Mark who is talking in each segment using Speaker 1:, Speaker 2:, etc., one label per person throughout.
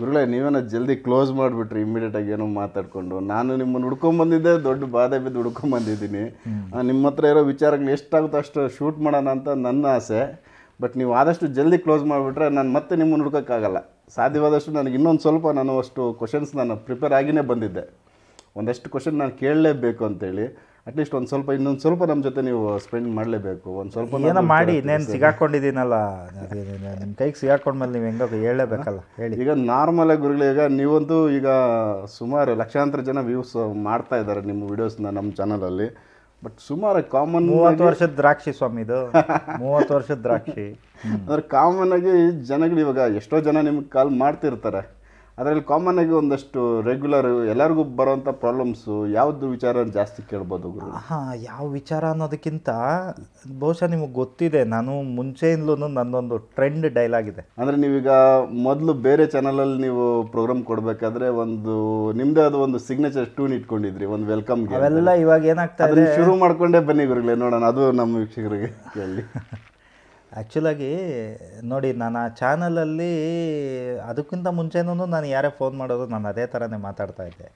Speaker 1: ಗುರುಳೆ ನೀವೇನೋ ಜಲ್ದಿ ಕ್ಲೋಸ್ ಮಾಡಿಬಿಟ್ರಿ ಇಮ್ಮಿಡಿಯೇಟಾಗಿ ಏನೋ ಮಾತಾಡಿಕೊಂಡು ನಾನು ನಿಮ್ಮನ್ನು ಹುಡ್ಕೊಂಬಂದಿದ್ದೆ ದೊಡ್ಡ ಬಾಧೆ ಬಿದ್ದು ಹುಡ್ಕೊಂಬಂದಿದ್ದೀನಿ ನಿಮ್ಮ ಹತ್ರ ಇರೋ ವಿಚಾರಗಳು ಎಷ್ಟಾಗುತ್ತೋ ಅಷ್ಟು ಶೂಟ್ ಮಾಡೋಣ ಅಂತ ನನ್ನ ಆಸೆ ಬಟ್ ನೀವು ಆದಷ್ಟು ಜಲ್ದಿ ಕ್ಲೋಸ್ ಮಾಡಿಬಿಟ್ರೆ ನಾನು ಮತ್ತೆ ನಿಮ್ಮನ್ನು ಹುಡ್ಕೋಕ್ಕಾಗಲ್ಲ ಸಾಧ್ಯವಾದಷ್ಟು ನನಗೆ ಇನ್ನೊಂದು ಸ್ವಲ್ಪ ನಾನು ಅಷ್ಟು ಕ್ವಶನ್ಸ್ ನಾನು ಪ್ರಿಪೇರ್ ಆಗಿಯೇ ಬಂದಿದ್ದೆ ಒಂದಷ್ಟು ಕ್ವಶನ್ ನಾನು ಕೇಳಲೇಬೇಕು ಅಂತೇಳಿ ಅಟ್ಲೀಸ್ಟ್ ಒಂದು ಸ್ವಲ್ಪ ಇನ್ನೊಂದು ಸ್ವಲ್ಪ ನಮ್ಮ ಜೊತೆ ನೀವು ಸ್ಪೆಂಡ್ ಮಾಡಲೇಬೇಕು ಒಂದು ಸ್ವಲ್ಪ ಏನೋ ಮಾಡಿ ಇನ್ನೇನು
Speaker 2: ಸಿಗಾಕೊಂಡಿದ್ದೀನಲ್ಲ ನಿಮ್ಮ ಕೈಗೆ ಸಿಗಾಕೊಂಡ್ಮೇಲೆ ನೀವು ಹೆಂಗೋ ಹೇಳಲೇಬೇಕಲ್ಲ
Speaker 1: ಹೇಳಿ ಈಗ ನಾರ್ಮಲಾಗಿ ಗುರುಗಳು ಈಗ ನೀವಂತೂ ಈಗ ಸುಮಾರು ಲಕ್ಷಾಂತರ ಜನ ವ್ಯೂಸ್ ಮಾಡ್ತಾ ಇದ್ದಾರೆ ನಿಮ್ಮ ವಿಡಿಯೋಸ್ನ ನಮ್ಮ ಚಾನಲಲ್ಲಿ ಬಟ್ ಸುಮಾರು ಕಾಮನ್ ಮೂವತ್ತು ವರ್ಷದ
Speaker 2: ದ್ರಾಕ್ಷಿ ಸ್ವಾಮಿ ಇದು ಮೂವತ್ತು
Speaker 1: ವರ್ಷದ ದ್ರಾಕ್ಷಿ ಅಂದ್ರೆ ಕಾಮನ್ ಆಗಿ ಜನಗಳು ಇವಾಗ ಎಷ್ಟೋ ಜನ ನಿಮ್ಗೆ ಕಾಲ್ ಮಾಡ್ತಿರ್ತಾರೆ ಅದರಲ್ಲಿ ಕಾಮನ್ ಆಗಿ ಒಂದಷ್ಟು ರೆಗ್ಯುಲರ್ ಎಲ್ಲರಿಗೂ ಬರುವಂತ ಪ್ರಾಬ್ಲಮ್ಸು ಯಾವ್ದು ವಿಚಾರ ಜಾಸ್ತಿ ಕೇಳ್ಬೋದು
Speaker 2: ಹಾಂ ಯಾವ ವಿಚಾರ ಅನ್ನೋದಕ್ಕಿಂತ ಬಹುಶಃ ನಿಮಗೆ ಗೊತ್ತಿದೆ ನಾನು ಮುಂಚೆಯಿಂದಲೂ ನನ್ನೊಂದು ಟ್ರೆಂಡ್ ಡೈಲಾಗ್ ಇದೆ
Speaker 1: ಅಂದರೆ ನೀವೀಗ ಮೊದಲು ಬೇರೆ ಚಾನಲಲ್ಲಿ ನೀವು ಪ್ರೋಗ್ರಾಮ್ ಕೊಡಬೇಕಾದ್ರೆ ಒಂದು ನಿಮ್ಮದೇ ಅದು ಒಂದು ಸಿಗ್ನೇಚರ್ ಟೂನ್ ಇಟ್ಕೊಂಡಿದ್ರಿ ಒಂದು ವೆಲ್ಕಮ್ ಅವೆಲ್ಲ
Speaker 2: ಇವಾಗ ಏನಾಗ್ತಾ ಇದೆ ಶುರು
Speaker 1: ಮಾಡ್ಕೊಂಡೇ ಬನ್ನಿ ಗುರುಗಳೇ ನೋಡೋಣ ಅದು ನಮ್ಮ ವೀಕ್ಷಕರಿಗೆ ಕೇಳಿ
Speaker 2: ಆ್ಯಕ್ಚುಲಾಗಿ ನೋಡಿ ನಾನು ಆ ಚಾನಲಲ್ಲಿ ಅದಕ್ಕಿಂತ ಮುಂಚೆನೂ ನಾನು ಯಾರೇ ಫೋನ್ ಮಾಡೋದು ನಾನು ಅದೇ ಥರನೇ ಮಾತಾಡ್ತಾ ಇದ್ದೆ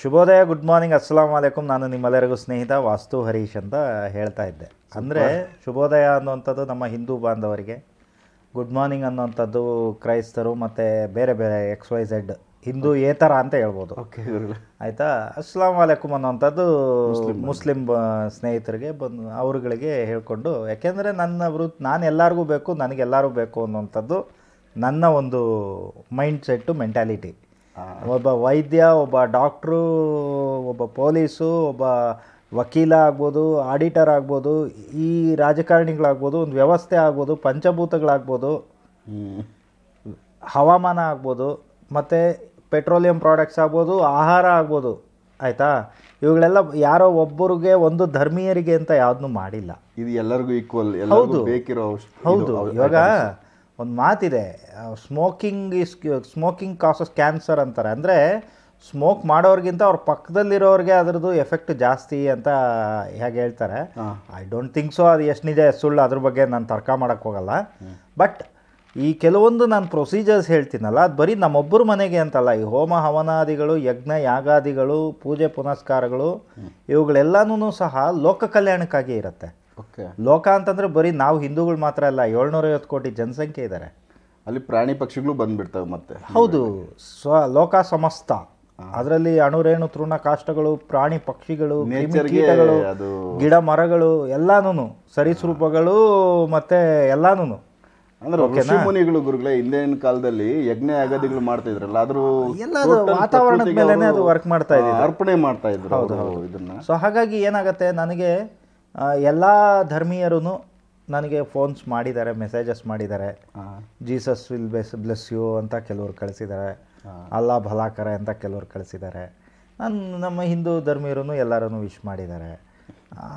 Speaker 2: ಶುಭೋದಯ ಗುಡ್ ಮಾರ್ನಿಂಗ್ ಅಸ್ಸಲಾಮ್ ಅಲೈಕುಮ್ ನಾನು ನಿಮ್ಮೆಲ್ಲರಿಗೂ ಸ್ನೇಹಿತ ವಾಸ್ತು ಹರೀಶ್ ಅಂತ ಹೇಳ್ತಾ ಇದ್ದೆ ಅಂದರೆ ಶುಭೋದಯ ಅನ್ನುವಂಥದ್ದು ನಮ್ಮ ಹಿಂದೂ ಬಾಂಧವರಿಗೆ ಗುಡ್ ಮಾರ್ನಿಂಗ್ ಅನ್ನುವಂಥದ್ದು ಕ್ರೈಸ್ತರು ಮತ್ತು ಬೇರೆ ಬೇರೆ ಎಕ್ಸ್ ವೈ ಝೆಡ್ ಹಿಂದೂ ಏತರ ಅಂತ ಹೇಳ್ಬೋದು ಆಯಿತಾ ಅಸ್ಲಾಂ ವಾಲೇಕುಮ್ ಅನ್ನೋವಂಥದ್ದು ಮುಸ್ಲಿಂ ಸ್ನೇಹಿತರಿಗೆ ಬಂದು ಅವರುಗಳಿಗೆ ಹೇಳ್ಕೊಂಡು ಯಾಕೆಂದರೆ ನನ್ನ ವೃತ್ತಿ ನಾನು ಎಲ್ಲರಿಗೂ ಬೇಕು ನನಗೆಲ್ಲರೂ ಬೇಕು ಅನ್ನುವಂಥದ್ದು ನನ್ನ ಒಂದು ಮೈಂಡ್ ಸೆಟ್ಟು ಮೆಂಟ್ಯಾಲಿಟಿ ಒಬ್ಬ ವೈದ್ಯ ಒಬ್ಬ ಡಾಕ್ಟ್ರು ಒಬ್ಬ ಪೊಲೀಸು ಒಬ್ಬ ವಕೀಲ ಆಗ್ಬೋದು ಆಡಿಟರ್ ಆಗ್ಬೋದು ಈ ರಾಜಕಾರಣಿಗಳಾಗ್ಬೋದು ಒಂದು ವ್ಯವಸ್ಥೆ ಆಗ್ಬೋದು ಪಂಚಭೂತಗಳಾಗ್ಬೋದು ಹವಾಮಾನ ಆಗ್ಬೋದು ಮತ್ತು ಪೆಟ್ರೋಲಿಯಂ ಪ್ರಾಡಕ್ಟ್ಸ್ ಆಗ್ಬೋದು ಆಹಾರ ಆಗ್ಬೋದು ಆಯಿತಾ ಇವುಗಳೆಲ್ಲ ಯಾರೋ ಒಬ್ಬರಿಗೆ ಒಂದು ಧರ್ಮೀಯರಿಗೆ ಅಂತ ಯಾವುದನ್ನು ಮಾಡಿಲ್ಲ
Speaker 1: ಇದು ಎಲ್ಲರಿಗೂ ಈಕ್ವಲ್ ಹೌದು ಬೇಕಿರೋ ಹೌದು ಇವಾಗ
Speaker 2: ಒಂದು ಮಾತಿದೆ smoking is smoking causes cancer ಅಂತಾರೆ ಅಂದರೆ ಸ್ಮೋಕ್ ಮಾಡೋರ್ಗಿಂತ ಅವ್ರ ಪಕ್ಕದಲ್ಲಿರೋರಿಗೆ ಅದರದ್ದು ಎಫೆಕ್ಟ್ ಜಾಸ್ತಿ ಅಂತ ಹೇಗೆ ಹೇಳ್ತಾರೆ ಐ ಡೋಂಟ್ ಥಿಂಕ್ ಸೊ ಅದು ಎಷ್ಟು ನಿಜ ಸುಳ್ಳು ಅದ್ರ ಬಗ್ಗೆ ನಾನು ತರ್ಕ ಮಾಡೋಕ್ಕೋಗಲ್ಲ ಹೋಗಲ್ಲ ಬಟ್ ಈ ಕೆಲವೊಂದು ನಾನು ಪ್ರೊಸೀಜರ್ಸ್ ಹೇಳ್ತೀನಲ್ಲ ಅದು ಬರೀ ನಮ್ಮೊಬ್ಬರ ಮನೆಗೆ ಅಂತಲ್ಲ ಈ ಹೋಮ ಹವನಾದಿಗಳು ಯಜ್ಞ ಯಾಗಾದಿಗಳು ಪೂಜೆ ಪುನಸ್ಕಾರಗಳು ಇವುಗಳೆಲ್ಲನೂ ಸಹ ಲೋಕ ಕಲ್ಯಾಣಕ್ಕಾಗಿ ಇರುತ್ತೆ ಲೋಕ ಅಂತಂದ್ರೆ ಬರೀ ನಾವು ಹಿಂದೂಗಳು ಮಾತ್ರ ಅಲ್ಲ ಏಳ್ನೂರೈವತ್ತು ಕೋಟಿ ಜನಸಂಖ್ಯೆ ಇದ್ದಾರೆ ಅಲ್ಲಿ ಪ್ರಾಣಿ ಪಕ್ಷಿಗಳು ಬಂದ್ಬಿಡ್ತವೆ ಮತ್ತೆ ಹೌದು ಸ್ವ ಲೋಕ ಸಮಸ್ತ ಅದರಲ್ಲಿ ಅಣುರೇಣು ತೃಣ ಕಾಷ್ಟಗಳು ಪ್ರಾಣಿ ಪಕ್ಷಿಗಳು ಗಿಡ ಮರಗಳು ಎಲ್ಲಾನು ಸರೀಸೃಪಗಳು ಮತ್ತೆ ಎಲ್ಲಾನು ಅಂದ್ರೆ ಋಷಿ
Speaker 1: ಮುನಿಗಳು ಗುರುಗಳೇ ಹಿಂದಿನ ಕಾಲದಲ್ಲಿ ಯಜ್ಞ ಅಗದಿಗಳು ಮಾಡ್ತಾ ಇದ್ರಲ್ಲ ಅದ್ರ ವಾತಾವರಣದ ಮೇಲೆ ಅದು ವರ್ಕ್ ಮಾಡ್ತಾ ಇದೆ ಅರ್ಪಣೆ ಮಾಡ್ತಾ ಇದ್ರು ಹೌದು ಹೌದು ಇದನ್ನ
Speaker 2: ಸೊ ಹಾಗಾಗಿ ಏನಾಗುತ್ತೆ ನನಗೆ ಎಲ್ಲ ಧರ್ಮೀಯರು ನನಗೆ ಫೋನ್ಸ್ ಮಾಡಿದ್ದಾರೆ ಮೆಸೇಜಸ್ ಮಾಡಿದ್ದಾರೆ Jesus will bless bless you ಅಂತ ಕೆಲವರು ಕಳಿಸಿದ್ದಾರೆ ಅಲ್ಲಾ ಭಲಾಕರ ಅಂತ ಕೆಲವರು ಕಳಿಸಿದ್ದಾರೆ ನಾನು ನಮ್ಮ ಹಿಂದೂ ಧರ್ಮೀಯರೂ ಎಲ್ಲರೂ ವಿಶ್ ಮಾಡಿದ್ದಾರೆ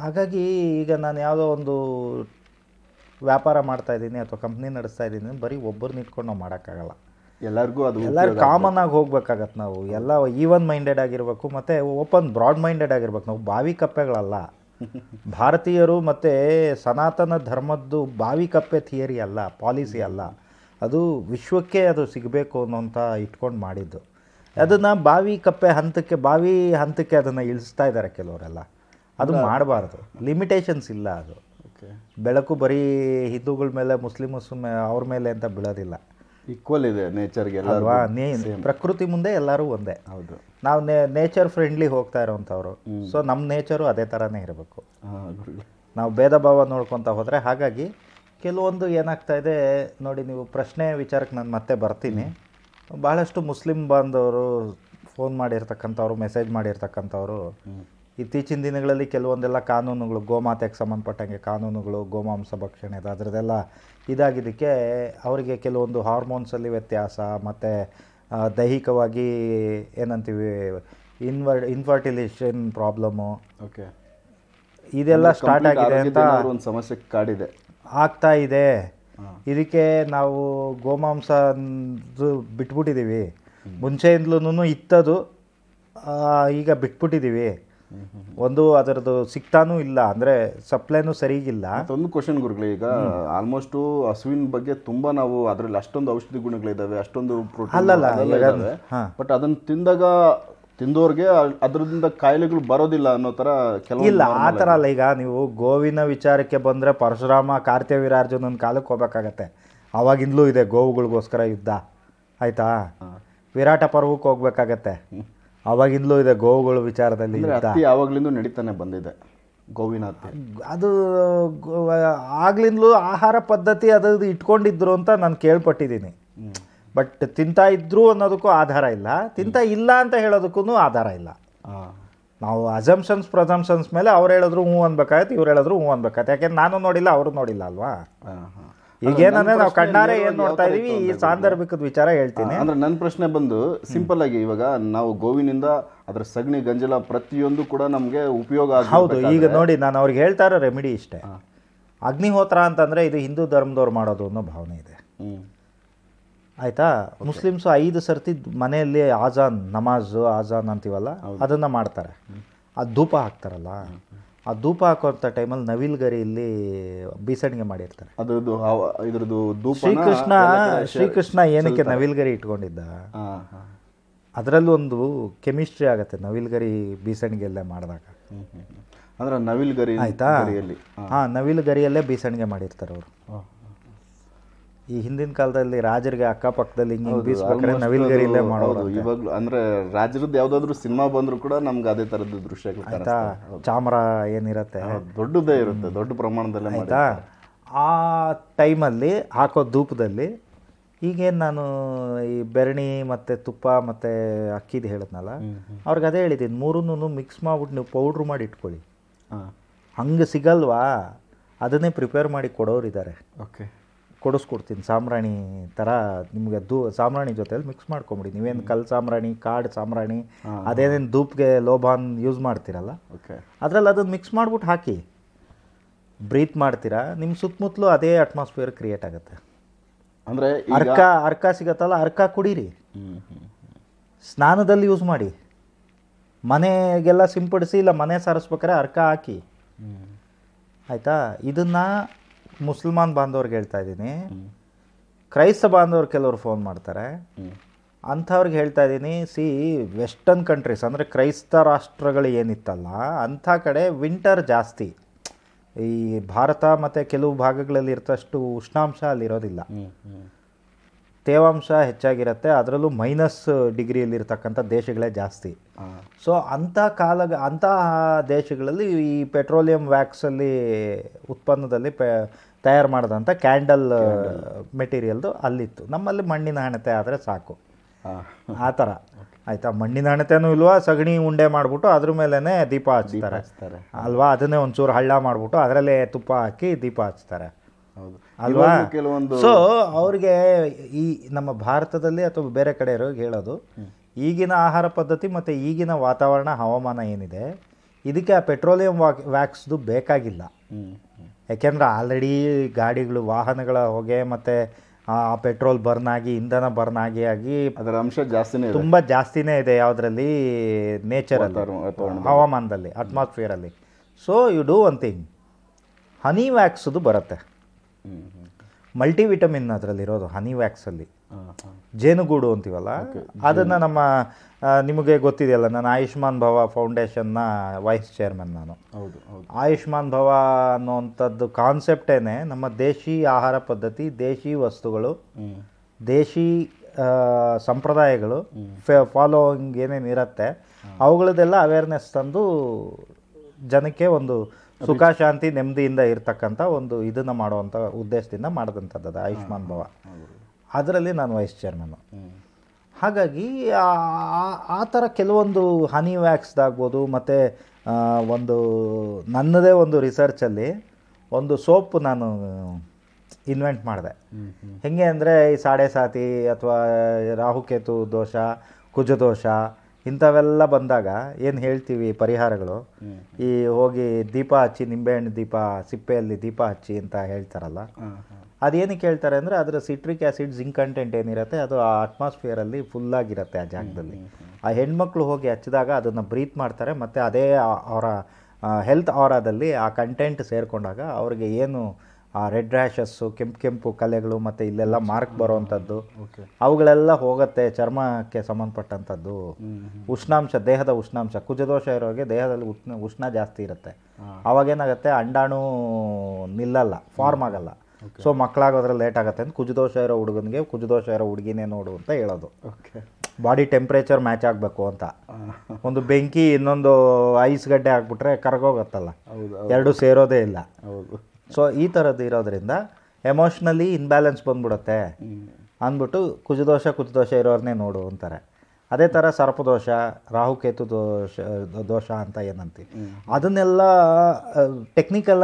Speaker 2: ಹಾಗಾಗಿ ಈಗ ನಾನು ಯಾವುದೋ ಒಂದು ವ್ಯಾಪಾರ ಮಾಡ್ತಾ ಇದ್ದೀನಿ ಅಥವಾ ಕಂಪ್ನಿ ನಡೆಸ್ತಾ ಇದ್ದೀನಿ ಬರೀ ಒಬ್ಬರು ಇಟ್ಕೊಂಡು ನಾವು ಮಾಡೋಕ್ಕಾಗಲ್ಲ
Speaker 1: ಎಲ್ಲರಿಗೂ ಅದು ಎಲ್ಲರೂ ಕಾಮನ್
Speaker 2: ಆಗಿ ಹೋಗ್ಬೇಕಾಗತ್ತೆ ನಾವು ಎಲ್ಲ ಈವನ್ ಮೈಂಡೆಡ್ ಆಗಿರಬೇಕು ಮತ್ತು ಓಪನ್ ಬ್ರಾಡ್ ಮೈಂಡೆಡ್ ಆಗಿರ್ಬೇಕು ನಾವು ಬಾವಿ ಕಪ್ಪೆಗಳಲ್ಲ ಭಾರತೀಯರು ಮತ್ತು ಸನಾತನ ಧರ್ಮದ್ದು ಬಾವಿ ಕಪ್ಪೆ ಥಿಯರಿ ಅಲ್ಲ ಪಾಲಿಸಿ ಅಲ್ಲ ಅದು ವಿಶ್ವಕ್ಕೆ ಅದು ಸಿಗಬೇಕು ಅನ್ನೋಂಥ ಇಟ್ಕೊಂಡು ಮಾಡಿದ್ದು ಅದನ್ನು ಬಾವಿ ಕಪ್ಪೆ ಹಂತಕ್ಕೆ ಬಾವಿ ಹಂತಕ್ಕೆ ಅದನ್ನು ಇಳಿಸ್ತಾ ಇದ್ದಾರೆ ಕೆಲವರೆಲ್ಲ ಅದು ಮಾಡಬಾರ್ದು ಲಿಮಿಟೇಷನ್ಸ್ ಇಲ್ಲ ಅದು ಬೆಳಕು ಬರೀ ಹಿಂದೂಗಳ ಮೇಲೆ ಮುಸ್ಲಿಮ್ಸ್ ಅವ್ರ ಮೇಲೆ ಅಂತ ಬೀಳೋದಿಲ್ಲ ಈಕ್ವಲ್ ಇದೆ ನೇಚರ್ಗೆ ಅಲ್ವಾ ಪ್ರಕೃತಿ ಮುಂದೆ ಎಲ್ಲರೂ ಒಂದೇ ಹೌದು ನಾವು ನೇಚರ್ ಫ್ರೆಂಡ್ಲಿ ಹೋಗ್ತಾ ಇರೋವಂಥವ್ರು ಸೊ ನಮ್ಮ ನೇಚರು ಅದೇ ಥರನೇ ಇರಬೇಕು ನಾವು ಭೇದ ಭಾವ ನೋಡ್ಕೊತ ಹೋದರೆ ಹಾಗಾಗಿ ಕೆಲವೊಂದು ಏನಾಗ್ತಾ ಇದೆ ನೋಡಿ ನೀವು ಪ್ರಶ್ನೆ ವಿಚಾರಕ್ಕೆ ನಾನು ಮತ್ತೆ ಬರ್ತೀನಿ ಬಹಳಷ್ಟು ಮುಸ್ಲಿಂ ಬಾಂಧವರು ಫೋನ್ ಮಾಡಿರ್ತಕ್ಕಂಥವ್ರು ಮೆಸೇಜ್ ಮಾಡಿರ್ತಕ್ಕಂಥವ್ರು ಇತ್ತೀಚಿನ ದಿನಗಳಲ್ಲಿ ಕೆಲವೊಂದೆಲ್ಲ ಕಾನೂನುಗಳು ಗೋಮಾತೆಗೆ ಸಂಬಂಧಪಟ್ಟಂಗೆ ಕಾನೂನುಗಳು ಗೋಮಾಂಸ ಭಕ್ಷಣೆ ಅದು ಅದರದ್ದೆಲ್ಲ ಇದಾಗಿದ್ದಕ್ಕೆ ಅವರಿಗೆ ಕೆಲವೊಂದು ಹಾರ್ಮೋನ್ಸಲ್ಲಿ ವ್ಯತ್ಯಾಸ ಮತ್ತು ದೈಹಿಕವಾಗಿ ಏನಂತೀವಿ ಇನ್ವರ್ ಇನ್ಫರ್ಟಿಲೇಷನ್ ಪ್ರಾಬ್ಲಮ್ಮು ಓಕೆ ಇದೆಲ್ಲ ಸ್ಟಾರ್ಟ್ ಆಗಿದೆ ಅಂತ
Speaker 1: ಒಂದು ಸಮಸ್ಯೆ ಕಾಡಿದೆ
Speaker 2: ಆಗ್ತಾ ಇದೆ ಇದಕ್ಕೆ ನಾವು ಗೋಮಾಂಸ ಬಿಟ್ಬಿಟ್ಟಿದ್ದೀವಿ ಮುಂಚೆಯಿಂದಲೂ ಇತ್ತದು ಈಗ ಬಿಟ್ಬಿಟ್ಟಿದ್ದೀವಿ ಒಂದು ಅದರದ್ದು ಸಿಗ್ತಾನೂ ಇಲ್ಲ ಅಂದರೆ ಸಪ್ಲೈನೂ ಸರಿಗಿಲ್ಲ ಒಂದು ಕ್ವಶನ್
Speaker 1: ಗುರುಗಳು ಈಗ ಆಲ್ಮೋಸ್ಟು ಹಸುವಿನ ಬಗ್ಗೆ ತುಂಬಾ ನಾವು ಅದರಲ್ಲಿ ಅಷ್ಟೊಂದು ಔಷಧಿ ಗುಣಗಳಿದ್ದಾವೆ ಅಷ್ಟೊಂದು ಅಲ್ಲಲ್ಲ ಬಟ್ ಅದನ್ನು ತಿಂದಾಗ ತಿಂದೋರ್ಗೆ ಅದರಿಂದ ಕಾಯಿಲೆಗಳು ಬರೋದಿಲ್ಲ ಅನ್ನೋ ಥರ ಇಲ್ಲ ಆ ಥರ
Speaker 2: ಅಲ್ಲ ಈಗ ನೀವು ಗೋವಿನ ವಿಚಾರಕ್ಕೆ ಬಂದ್ರೆ ಪರಶುರಾಮ ಕಾರ್ತ್ಯವೀರಾರ್ಜುನನ ಕಾಲಕ್ಕೆ ಹೋಗ್ಬೇಕಾಗತ್ತೆ ಅವಾಗಿಂದಲೂ ಇದೆ ಗೋವುಗಳಿಗೋಸ್ಕರ ಯುದ್ಧ ಆಯ್ತಾ ವಿರಾಟ ಪರ್ವಕ್ಕೆ ಹೋಗ್ಬೇಕಾಗತ್ತೆ ಅವಾಗಿಂದಲೂ ಇದೆ ಗೋವುಗಳ ವಿಚಾರದಲ್ಲಿ
Speaker 1: ಯಾವಾಗಲಿಂದ ನಡೀತಾನೆ ಬಂದಿದೆ
Speaker 2: ಗೋವಿನ ಅದು ಆಗ್ಲಿಂದಲೂ ಆಹಾರ ಪದ್ಧತಿ ಅದು ಇಟ್ಕೊಂಡಿದ್ರು ಅಂತ ನಾನು ಕೇಳ್ಪಟ್ಟಿದ್ದೀನಿ ಬಟ್ ತಿಂತಾ ಇದ್ರು ಅನ್ನೋದಕ್ಕೂ ಆಧಾರ ಇಲ್ಲ ತಿಂತಾ ಇಲ್ಲ ಅಂತ ಹೇಳೋದಕ್ಕೂ ಆಧಾರ ಇಲ್ಲ ನಾವು ಅಜಮ್ಷನ್ಸ್ ಪ್ರಜಂಪ್ಷನ್ಸ್ ಮೇಲೆ ಅವ್ರು ಹೇಳಿದ್ರು ಹ್ಞೂ ಅನ್ಬೇಕಾಯ್ತು ಇವ್ರು ಹೇಳಿದ್ರು ಹ್ಞೂ ಅನ್ಬೇಕಾಯ್ತು ಯಾಕೆಂದ್ರೆ ನಾನು ನೋಡಿಲ್ಲ ಅವರು ನೋಡಿಲ್ಲ ಅಲ್ವಾ ಈಗ ಏನಂದ್ರೆ ನಾವು ಕಣ್ಣಾರೆ ಏನ್ ನೋಡ್ತಾ ಇದೀವಿ ಈ ಸಾಂದರ್ಭಿಕದ ವಿಚಾರ ಹೇಳ್ತೀನಿ ಅಂದ್ರೆ
Speaker 1: ನನ್ನ ಪ್ರಶ್ನೆ ಬಂದು ಸಿಂಪಲ್ ಆಗಿ ಇವಾಗ ನಾವು ಗೋವಿನಿಂದ ಅದ್ರ ಸಗಣಿ ಗಂಜಲ ಪ್ರತಿಯೊಂದು ಕೂಡ ನಮ್ಗೆ ಉಪಯೋಗ ಹೌದು ಈಗ ನೋಡಿ
Speaker 2: ನಾನು ಅವ್ರಿಗೆ ಹೇಳ್ತಾ ಇರೋ ರೆಮಿಡಿ ಇಷ್ಟೇ ಅಗ್ನಿಹೋತ್ರ ಅಂತಂದ್ರೆ ಇದು ಹಿಂದೂ ಧರ್ಮದವ್ರು ಮಾಡೋದು ಅನ್ನೋ ಭಾವನೆ ಇದೆ ಆಯ್ತಾ ಮುಸ್ಲಿಮ್ಸು ಐದು ಸರ್ತಿ ಮನೆಯಲ್ಲಿ ಆಜಾನ್ ನಮಾಜ್ ಆಜಾನ್ ಅಂತೀವಲ್ಲ ಅದನ್ನ ಮಾಡ್ತಾರೆ ಅದು ಧೂಪ ಹಾಕ್ತಾರಲ್ಲ ಆ ಧೂಪ ಹಾಕುವಂಥ ಟೈಮಲ್ಲಿ ನವಿಲ್ಗರಿ ಇಲ್ಲಿ ಬೀಸಣಿಗೆ ಮಾಡಿರ್ತಾರೆ ಶ್ರೀಕೃಷ್ಣ ಶ್ರೀಕೃಷ್ಣ ಏನಕ್ಕೆ ನವಿಲ್ಗರಿ ಇಟ್ಕೊಂಡಿದ್ದ ಅದರಲ್ಲೊಂದು ಕೆಮಿಸ್ಟ್ರಿ ಆಗುತ್ತೆ ನವಿಲ್ಗರಿ ಬೀಸಣಿಗೆಲ್ಲ ಮಾಡಿದಾಗ
Speaker 1: ಅಂದ್ರೆ ನವಿಲ್ಗರಿ ಆಯ್ತಾ ಹಾ
Speaker 2: ನವಿಲ್ಗರಿಯಲ್ಲೇ ಬೀಸಣಿಗೆ ಮಾಡಿರ್ತಾರೆ ಅವರು ಈ ಹಿಂದಿನ ಕಾಲದಲ್ಲಿ ರಾಜರಿಗೆ ಅಕ್ಕಪಕ್ಕದಲ್ಲಿ ಹಿಂಗೆ ಬೀಸ್ಬೇಕಾದ್ರೆ ನವಿಲ್ಗರಿ ಮಾಡೋದು ಇವಾಗಲೂ
Speaker 1: ಅಂದ್ರೆ ರಾಜರದ್ದು ಯಾವುದಾದ್ರೂ ಸಿನಿಮಾ ಬಂದರೂ ಕೂಡ ನಮ್ಗೆ ಅದೇ ತರದ
Speaker 2: ದೃಶ್ಯಗಳು ಆಯಿತಾ ಚಾಮರ ಏನಿರುತ್ತೆ ದೊಡ್ಡದೇ ಇರುತ್ತೆ ದೊಡ್ಡ ಪ್ರಮಾಣದಲ್ಲಿ ಆಯಿತಾ ಆ ಟೈಮಲ್ಲಿ ಹಾಕೋ ಧೂಪದಲ್ಲಿ ಈಗೇನು ನಾನು ಈ ಬೆರಣಿ ಮತ್ತು ತುಪ್ಪ ಮತ್ತು ಅಕ್ಕಿದು ಹೇಳಿದ್ನಲ್ಲ ಅವ್ರಿಗೆ ಅದೇ ಹೇಳಿದ್ದೀನಿ ಮೂರನ್ನೂ ಮಿಕ್ಸ್ ಮಾಡ್ಬಿಟ್ಟು ನೀವು ಪೌಡ್ರ್ ಮಾಡಿ ಇಟ್ಕೊಳ್ಳಿ ಹಂಗೆ ಸಿಗಲ್ವಾ ಅದನ್ನೇ ಪ್ರಿಪೇರ್ ಮಾಡಿ ಕೊಡೋರು ಇದ್ದಾರೆ ಓಕೆ ಕೊಡಿಸ್ಕೊಡ್ತೀನಿ ಸಾಂಬ್ರಾಣಿ ಥರ ನಿಮಗೆ ದೂ ಸಾಂಬ್ರಾಣಿ ಜೊತೆಲಿ ಮಿಕ್ಸ್ ಮಾಡ್ಕೊಂಬಿಡಿ ನೀವೇನು ಕಲ್ ಸಾಂಬ್ರಾಣಿ ಕಾಡು ಸಾಂಬ್ರಾಣಿ ಅದೇನೇನು ಧೂಪ್ಗೆ ಲೋಬಾನ್ ಯೂಸ್ ಮಾಡ್ತೀರಲ್ಲ ಓಕೆ ಅದರಲ್ಲಿ ಅದನ್ನು ಮಿಕ್ಸ್ ಮಾಡಿಬಿಟ್ಟು ಹಾಕಿ ಬ್ರೀತ್ ಮಾಡ್ತೀರಾ ನಿಮ್ಮ ಸುತ್ತಮುತ್ತಲೂ ಅದೇ ಅಟ್ಮಾಸ್ಫಿಯರ್ ಕ್ರಿಯೇಟ್ ಆಗುತ್ತೆ
Speaker 1: ಅಂದರೆ ಅರ್ಕ
Speaker 2: ಅರ್ಕ ಸಿಗತ್ತಲ್ಲ ಅರ್ಕ ಕುಡೀರಿ ಸ್ನಾನದಲ್ಲಿ ಯೂಸ್ ಮಾಡಿ ಮನೆಗೆಲ್ಲ ಸಿಂಪಡಿಸಿ ಇಲ್ಲ ಮನೆ ಸಾರಿಸ್ಬೇಕಾದ್ರೆ ಅರ್ಕ ಹಾಕಿ ಆಯಿತಾ ಇದನ್ನು ಮುಸಲ್ಮಾನ್ ಬಾಂಧವ್ರಿಗೆ ಹೇಳ್ತಾ ಇದ್ದೀನಿ ಕ್ರೈಸ್ತ ಬಾಂಧವ್ರು ಕೆಲವರು ಫೋನ್ ಮಾಡ್ತಾರೆ ಅಂಥವ್ರಿಗೆ ಹೇಳ್ತಾ ಇದ್ದೀನಿ ಸಿ ವೆಸ್ಟರ್ನ್ ಕಂಟ್ರೀಸ್ ಅಂದರೆ ಕ್ರೈಸ್ತ ರಾಷ್ಟ್ರಗಳು ಏನಿತ್ತಲ್ಲ ಅಂಥ ಕಡೆ ವಿಂಟರ್ ಜಾಸ್ತಿ ಈ ಭಾರತ ಮತ್ತು ಕೆಲವು ಭಾಗಗಳಲ್ಲಿ ಇರ್ತಷ್ಟು ಉಷ್ಣಾಂಶ ಅಲ್ಲಿರೋದಿಲ್ಲ ತೇವಾಂಶ ಹೆಚ್ಚಾಗಿರುತ್ತೆ ಅದರಲ್ಲೂ ಮೈನಸ್ ಡಿಗ್ರಿಯಲ್ಲಿರ್ತಕ್ಕಂಥ ದೇಶಗಳೇ ಜಾಸ್ತಿ ಸೊ ಅಂಥ ಕಾಲ ಅಂತಹ ದೇಶಗಳಲ್ಲಿ ಈ ಪೆಟ್ರೋಲಿಯಂ ವ್ಯಾಕ್ಸಲ್ಲಿ ಉತ್ಪನ್ನದಲ್ಲಿ ಪೆ ತಯಾರು ಮಾಡಿದಂಥ ಕ್ಯಾಂಡಲ್ ಮೆಟೀರಿಯಲ್ದು ಅಲ್ಲಿತ್ತು ನಮ್ಮಲ್ಲಿ ಮಣ್ಣಿನ ಹಣತೆ ಆದರೆ ಸಾಕು ಆ ಥರ ಆಯಿತಾ ಮಣ್ಣಿನ ಹಣತೆನೂ ಇಲ್ವಾ ಸಗಣಿ ಉಂಡೆ ಮಾಡಿಬಿಟ್ಟು ಅದ್ರ ಮೇಲೇ ದೀಪ ಹಚ್ತಾರೆ ಅಲ್ವಾ ಅದನ್ನೇ ಒಂಚೂರು ಹಳ್ಳ ಮಾಡಿಬಿಟ್ಟು ಅದರಲ್ಲೇ ತುಪ್ಪ ಹಾಕಿ ದೀಪ ಹಚ್ತಾರೆ
Speaker 1: ಅಲ್ವಾ ಕೆಲವೊಂದು ಸೊ
Speaker 2: ಅವ್ರಿಗೆ ಈ ನಮ್ಮ ಭಾರತದಲ್ಲಿ ಅಥವಾ ಬೇರೆ ಕಡೆ ಇರೋರಿಗೆ ಹೇಳೋದು ಈಗಿನ ಆಹಾರ ಪದ್ಧತಿ ಮತ್ತು ಈಗಿನ ವಾತಾವರಣ ಹವಾಮಾನ ಏನಿದೆ ಇದಕ್ಕೆ ಆ ಪೆಟ್ರೋಲಿಯಂ ವ್ಯಾಕ್ಸ್ದು ಬೇಕಾಗಿಲ್ಲ ಯಾಕೆಂದರೆ ಆಲ್ರೆಡಿ ಗಾಡಿಗಳು ವಾಹನಗಳ ಹೊಗೆ ಮತ್ತು ಆ ಪೆಟ್ರೋಲ್ ಬರ್ನ್ ಆಗಿ ಇಂಧನ ಬರ್ನ್ ಆಗಿ ಆಗಿ ಅದರ ಅಂಶ ಜಾಸ್ತಿನೇ ತುಂಬ ಜಾಸ್ತಿನೇ ಇದೆ ಯಾವುದರಲ್ಲಿ ನೇಚರಲ್ಲಿ ಹವಾಮಾನದಲ್ಲಿ ಅಟ್ಮಾಸ್ಫಿಯರಲ್ಲಿ so you do one thing honey ವ್ಯಾಕ್ಸ್ದು ಬರುತ್ತೆ ಮಲ್ಟಿವಿಟಮಿನ್ ಅದರಲ್ಲಿರೋದು ಹನಿ ವ್ಯಾಕ್ಸಲ್ಲಿ ಜೇನುಗೂಡು ಅಂತೀವಲ್ಲ ಅದನ್ನು ನಮ್ಮ ನಿಮಗೆ ಗೊತ್ತಿದೆಯಲ್ಲ ನಾನು ಆಯುಷ್ಮಾನ್ ಭವ ಫೌಂಡೇಶನ್ನ ವೈಸ್ ಚೇರ್ಮನ್ ನಾನು ಹೌದು ಆಯುಷ್ಮಾನ್ ಭವ ಅನ್ನೋವಂಥದ್ದು ಕಾನ್ಸೆಪ್ಟೇನೆ ನಮ್ಮ ದೇಶಿ ಆಹಾರ ಪದ್ಧತಿ ದೇಶಿ ವಸ್ತುಗಳು ದೇಶಿ ಸಂಪ್ರದಾಯಗಳು ಫಾಲೋವಿಂಗ್ ಫಾಲೋಯಿಂಗ್ ಏನೇನು ಇರುತ್ತೆ ಅವುಗಳದ್ದೆಲ್ಲ ಅವೇರ್ನೆಸ್ ತಂದು ಜನಕ್ಕೆ ಒಂದು ಸುಖ ಶಾಂತಿ ನೆಮ್ಮದಿಯಿಂದ ಇರತಕ್ಕಂಥ ಒಂದು ಇದನ್ನು ಮಾಡುವಂಥ ಉದ್ದೇಶದಿಂದ ಮಾಡಿದಂಥದ್ದು ಆಯುಷ್ಮಾನ್ ಭವ ಅದರಲ್ಲಿ ನಾನು ವೈಸ್ ಚೇರ್ಮನ್ನು ಹಾಗಾಗಿ ಆ ಥರ ಕೆಲವೊಂದು ಹನಿ ವ್ಯಾಕ್ಸ್ದಾಗ್ಬೋದು ಮತ್ತು ಒಂದು ನನ್ನದೇ ಒಂದು ರಿಸರ್ಚಲ್ಲಿ ಒಂದು ಸೋಪ್ ನಾನು ಇನ್ವೆಂಟ್ ಮಾಡಿದೆ ಹೆಂಗೆ ಅಂದರೆ ಈ ಸಾಡೆ ಸಾತಿ ಅಥವಾ ರಾಹುಕೇತು ದೋಷ ಕುಜ ದೋಷ ಇಂಥವೆಲ್ಲ ಬಂದಾಗ ಏನು ಹೇಳ್ತೀವಿ ಪರಿಹಾರಗಳು ಈ ಹೋಗಿ ದೀಪ ಹಚ್ಚಿ ನಿಂಬೆಹಣ್ಣು ದೀಪ ಸಿಪ್ಪೆಯಲ್ಲಿ ದೀಪ ಹಚ್ಚಿ ಅಂತ ಹೇಳ್ತಾರಲ್ಲ ಅದೇನು ಹೇಳ್ತಾರೆ ಅಂದರೆ ಅದರ ಸಿಟ್ರಿಕ್ ಆ್ಯಸಿಡ್ ಜಿಂಕ್ ಕಂಟೆಂಟ್ ಏನಿರುತ್ತೆ ಅದು ಆ ಅಟ್ಮಾಸ್ಫಿಯರಲ್ಲಿ ಫುಲ್ಲಾಗಿರುತ್ತೆ ಆ ಜಾಗದಲ್ಲಿ ಆ ಹೆಣ್ಮಕ್ಳು ಹೋಗಿ ಹಚ್ಚಿದಾಗ ಅದನ್ನು ಬ್ರೀತ್ ಮಾಡ್ತಾರೆ ಮತ್ತು ಅದೇ ಅವರ ಹೆಲ್ತ್ ಆರಾದಲ್ಲಿ ಆ ಕಂಟೆಂಟ್ ಸೇರಿಕೊಂಡಾಗ ಅವ್ರಿಗೆ ಏನು ಆ ರೆಡ್ ರ್ಯಾಷಸ್ಸು ಕೆಂಪು ಕೆಂಪು ಕಲೆಗಳು ಮತ್ತು ಇಲ್ಲೆಲ್ಲ ಮಾರ್ಕ್ ಬರೋವಂಥದ್ದು ಅವುಗಳೆಲ್ಲ ಹೋಗುತ್ತೆ ಚರ್ಮಕ್ಕೆ ಸಂಬಂಧಪಟ್ಟಂಥದ್ದು ಉಷ್ಣಾಂಶ ದೇಹದ ಉಷ್ಣಾಂಶ ಕುಜದೋಷ ಇರೋರಿಗೆ ದೇಹದಲ್ಲಿ ಉಷ್ಣ ಉಷ್ಣ ಜಾಸ್ತಿ ಇರುತ್ತೆ ಅವಾಗೇನಾಗುತ್ತೆ ಅಂಡಾಣು ನಿಲ್ಲಲ್ಲ ಫಾರ್ಮ್ ಆಗಲ್ಲ ಸೊ ಮಕ್ಕಳಾಗೋದ್ರಲ್ಲಿ ಲೇಟ್ ಆಗುತ್ತೆ ಅಂತ ಕುಜುದೋಷ ಇರೋ ಹುಡುಗನಿಗೆ ಕುಜುದೋಷ ಇರೋ ಹುಡುಗಿನೇ ನೋಡು ಅಂತ ಹೇಳೋದು ಬಾಡಿ ಟೆಂಪ್ರೇಚರ್ ಮ್ಯಾಚ್ ಆಗಬೇಕು ಅಂತ ಒಂದು ಬೆಂಕಿ ಇನ್ನೊಂದು ಐಸ್ ಗಡ್ಡೆ ಹಾಕ್ಬಿಟ್ರೆ ಕರಗೋಗತ್ತಲ್ಲ ಎರಡು ಸೇರೋದೇ ಇಲ್ಲ ಸೊ ಈ ಥರದ್ದು ಇರೋದ್ರಿಂದ ಎಮೋಷ್ನಲಿ ಇನ್ಬ್ಯಾಲೆನ್ಸ್ ಬಂದ್ಬಿಡುತ್ತೆ ಅಂದ್ಬಿಟ್ಟು ಕುಜುದೋಷ ಕುಜದೋಷ ಇರೋರನ್ನೇ ನೋಡು ಅಂತಾರೆ ಅದೇ ಥರ ಸರ್ಪದೋಷ ರಾಹುಕೇತು ದೋಷ ದೋಷ ಅಂತ ಏನಂತೀವಿ ಅದನ್ನೆಲ್ಲ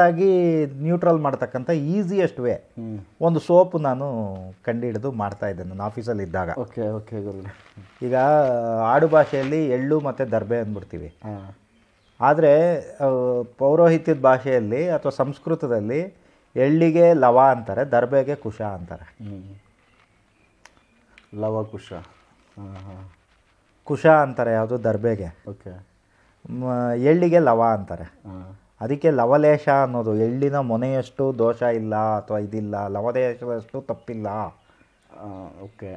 Speaker 2: ಆಗಿ ನ್ಯೂಟ್ರಲ್ ಮಾಡ್ತಕ್ಕಂಥ ಈಸಿಯೆಸ್ಟ್ ವೇ ಒಂದು ಸೋಪ್ ನಾನು ಕಂಡುಹಿಡಿದು ಮಾಡ್ತಾ ಇದ್ದೆ ನಾನು ಆಫೀಸಲ್ಲಿ ಇದ್ದಾಗ ಓಕೆ ಓಕೆ ಈಗ ಆಡು ಭಾಷೆಯಲ್ಲಿ ಎಳ್ಳು ಮತ್ತು ದರ್ಬೆ ಅಂದ್ಬಿಡ್ತೀವಿ ಆದರೆ ಪೌರೋಹಿತ್ಯದ ಭಾಷೆಯಲ್ಲಿ ಅಥವಾ ಸಂಸ್ಕೃತದಲ್ಲಿ ಎಳ್ಳಿಗೆ ಲವ ಅಂತಾರೆ ದರ್ಬೆಗೆ ಕುಶ ಅಂತಾರೆ ಲವ ಕುಶ ಕುಶ ಅಂತಾರೆ ಯಾವುದು ದರ್ಬೆಗೆ ಓಕೆ ಎಳ್ಳಿಗೆ ಲವ ಅಂತಾರೆ ಅದಕ್ಕೆ ಲವಲೇಶ ಅನ್ನೋದು ಎಳ್ಳಿನ ಮೊನೆಯಷ್ಟು ದೋಷ ಇಲ್ಲ ಅಥವಾ ಇದಿಲ್ಲ ಲವಲೇಶದಷ್ಟು ತಪ್ಪಿಲ್ಲ ಓಕೆ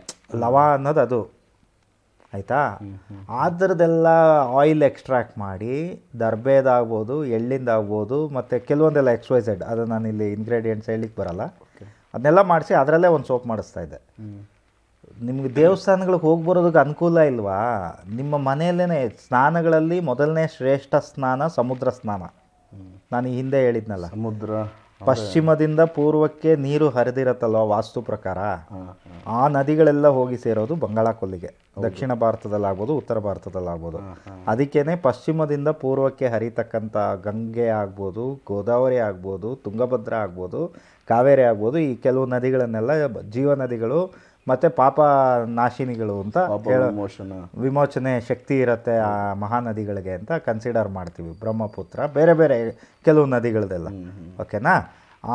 Speaker 2: ಲವ ಅನ್ನೋದು ಅದು ಆಯಿತಾ ಆದ್ರದೆಲ್ಲ ಆಯಿಲ್ ಎಕ್ಸ್ಟ್ರಾಕ್ಟ್ ಮಾಡಿ ದರ್ಬೆದಾಗ್ಬೋದು ಎಳ್ಳಿಂದಾಗ್ಬೋದು ಮತ್ತು ಕೆಲವೊಂದೆಲ್ಲ ಎಕ್ಸ್ವೈಸೆಡ್ ಅದು ನಾನು ಇಲ್ಲಿ ಇಂಗ್ರೀಡಿಯೆಂಟ್ಸ್ ಹೇಳಿಕ್ಕೆ ಬರಲ್ಲ ಅದನ್ನೆಲ್ಲ ಮಾಡಿಸಿ ಅದರಲ್ಲೇ ಒಂದು ಸೋಪ್ ಮಾಡಿಸ್ತಾ ಇದ್ದೆ ನಿಮ್ಗೆ ದೇವಸ್ಥಾನಗಳಿಗೆ ಹೋಗಿ ಬರೋದಕ್ಕೆ ಅನುಕೂಲ ಇಲ್ವಾ ನಿಮ್ಮ ಮನೆಯಲ್ಲೇ ಸ್ನಾನಗಳಲ್ಲಿ ಮೊದಲನೇ ಶ್ರೇಷ್ಠ ಸ್ನಾನ ಸಮುದ್ರ ಸ್ನಾನ ನಾನು ಈ ಹಿಂದೆ ಹೇಳಿದ್ನಲ್ಲ ಸಮುದ್ರ ಪಶ್ಚಿಮದಿಂದ ಪೂರ್ವಕ್ಕೆ ನೀರು ಹರಿದಿರತ್ತಲ್ವ ವಾಸ್ತು ಪ್ರಕಾರ ಆ ನದಿಗಳೆಲ್ಲ ಹೋಗಿ ಸೇರೋದು ಬಂಗಾಳಕೊಲ್ಲಿಗೆ ದಕ್ಷಿಣ ಭಾರತದಲ್ಲಾಗ್ಬೋದು ಉತ್ತರ ಭಾರತದಲ್ಲಾಗ್ಬೋದು ಅದಕ್ಕೇನೆ ಪಶ್ಚಿಮದಿಂದ ಪೂರ್ವಕ್ಕೆ ಹರಿತಕ್ಕಂಥ ಗಂಗೆ ಆಗ್ಬೋದು ಗೋದಾವರಿ ಆಗ್ಬೋದು ತುಂಗಭದ್ರಾ ಆಗ್ಬೋದು ಕಾವೇರಿ ಆಗ್ಬೋದು ಈ ಕೆಲವು ನದಿಗಳನ್ನೆಲ್ಲ ಜೀವ ನದಿಗಳು ಮತ್ತೆ ಪಾಪ ನಾಶಿನಿಗಳು ಅಂತ ವಿಮೋಚನೆ ಶಕ್ತಿ ಇರುತ್ತೆ ಆ ಮಹಾನದಿಗಳಿಗೆ ಅಂತ ಕನ್ಸಿಡರ್ ಮಾಡ್ತೀವಿ ಬ್ರಹ್ಮಪುತ್ರ ಬೇರೆ ಬೇರೆ ಕೆಲವು ನದಿಗಳದೆಲ್ಲ ಓಕೆನಾ